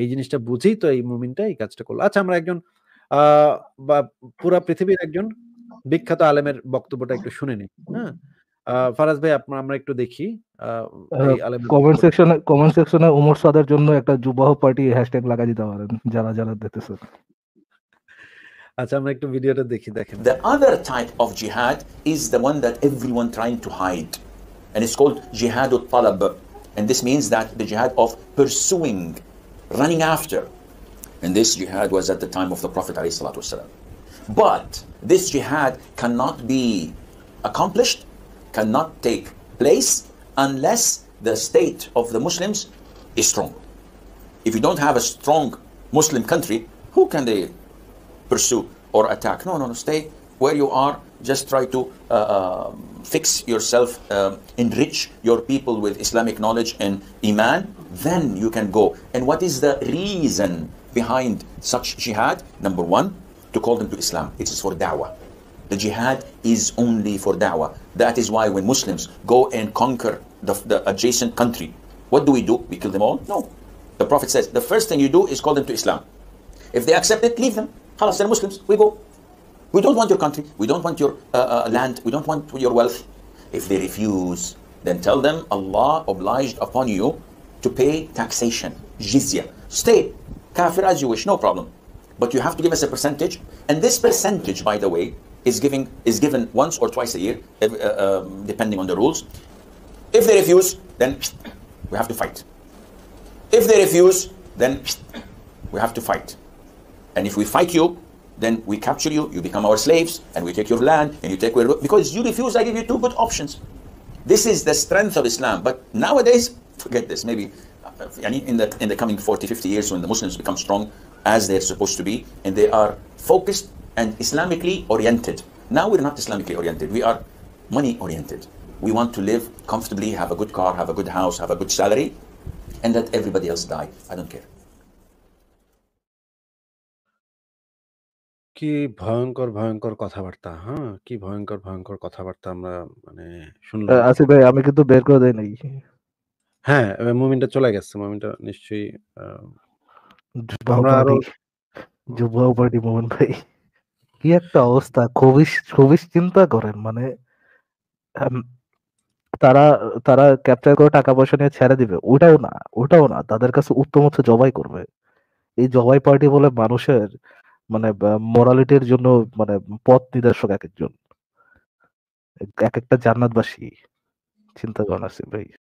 এই জিনিসটা বুঝেই তো এই মুমিনটা এই কাজটা করলো আচ্ছা আমরা একজন বা পুরা পৃথিবীর একজন বিখ্যাত আলেমের বক্তব্যটা একটু শুনে নি হ্যাঁ ফারাজ ভাই আপনার আমরা একটু দেখি কমেন্ট সেকশনে কমেন্ট সেকশনে ওমর সাদের জন্য একটা যুবাহ পার্টি হ্যাশট্যাগ লাগা দিতে পারেন যারা যারা দেখতেছেন আচ্ছা আমরা একটু ভিডিওটা দেখি দেখেন the other type of jihad is the one that everyone trying to hide and it's called jihad উত তালাব And this means that the jihad of pursuing, running after. And this jihad was at the time of the Prophet ﷺ. But this jihad cannot be accomplished, cannot take place unless the state of the Muslims is strong. If you don't have a strong Muslim country, who can they pursue or attack? No, no, no, stay where you are just try to uh, um, fix yourself, um, enrich your people with Islamic knowledge and Iman, then you can go. And what is the reason behind such jihad? Number one, to call them to Islam. It is for da'wah. The jihad is only for da'wah. That is why when Muslims go and conquer the, the, adjacent country, what do we do? We kill them all? No. The Prophet says the first thing you do is call them to Islam. If they accept it, leave them. Khalas, they're Muslims. We go. We don't want your country. We don't want your uh, uh, land. We don't want your wealth. If they refuse, then tell them Allah obliged upon you to pay taxation, jizya. Stay, kafir as you wish, no problem. But you have to give us a percentage. And this percentage, by the way, is, giving, is given once or twice a year, uh, um, depending on the rules. If they refuse, then we have to fight. If they refuse, then we have to fight. And if we fight you, then we capture you, you become our slaves, and we take your land, and you take your... Because you refuse, I give you two good options. This is the strength of Islam. But nowadays, forget this, maybe uh, in the, in the coming 40, 50 years when the Muslims become strong, as they're supposed to be, and they are focused and Islamically oriented. Now we're not Islamically oriented, we are money oriented. We want to live comfortably, have a good car, have a good house, have a good salary, and let everybody else die. I don't care. কি ভয়ঙ্কর ভয়ঙ্কর কথাবার্তা, হ্যাঁ? কি ভয়ঙ্কর ভয়ঙ্কর কথাবার্তা আমরা মানে শুনলাম। আসি ভাই আমি কিন্তু বের করে দেই নাই। হ্যাঁ, মুমিনটা চলে গেছে। মুমিনটা নিশ্চয়ই আমরা আরো উপাধি, উ যুবা উপাধি মোহন ভাই। কি একটা অবস্থা! খুবই খুবই চিন্তা করেন মানে তারা তারা ক্যাপচার করে টাকা-পয়সা নিয়ে ছেড়ে দিবে। ওটাও না, ওটাও না। তাদের কাছে উত্তম হচ্ছে জবাই করবে। এই জবাই পার্টি বলে মানুষের মানে মোরালিটির জন্য মানে পথ নিদর্শক এক একজন এক একটা জান্নাতবাসী চিন্তা করেন আছে ভাই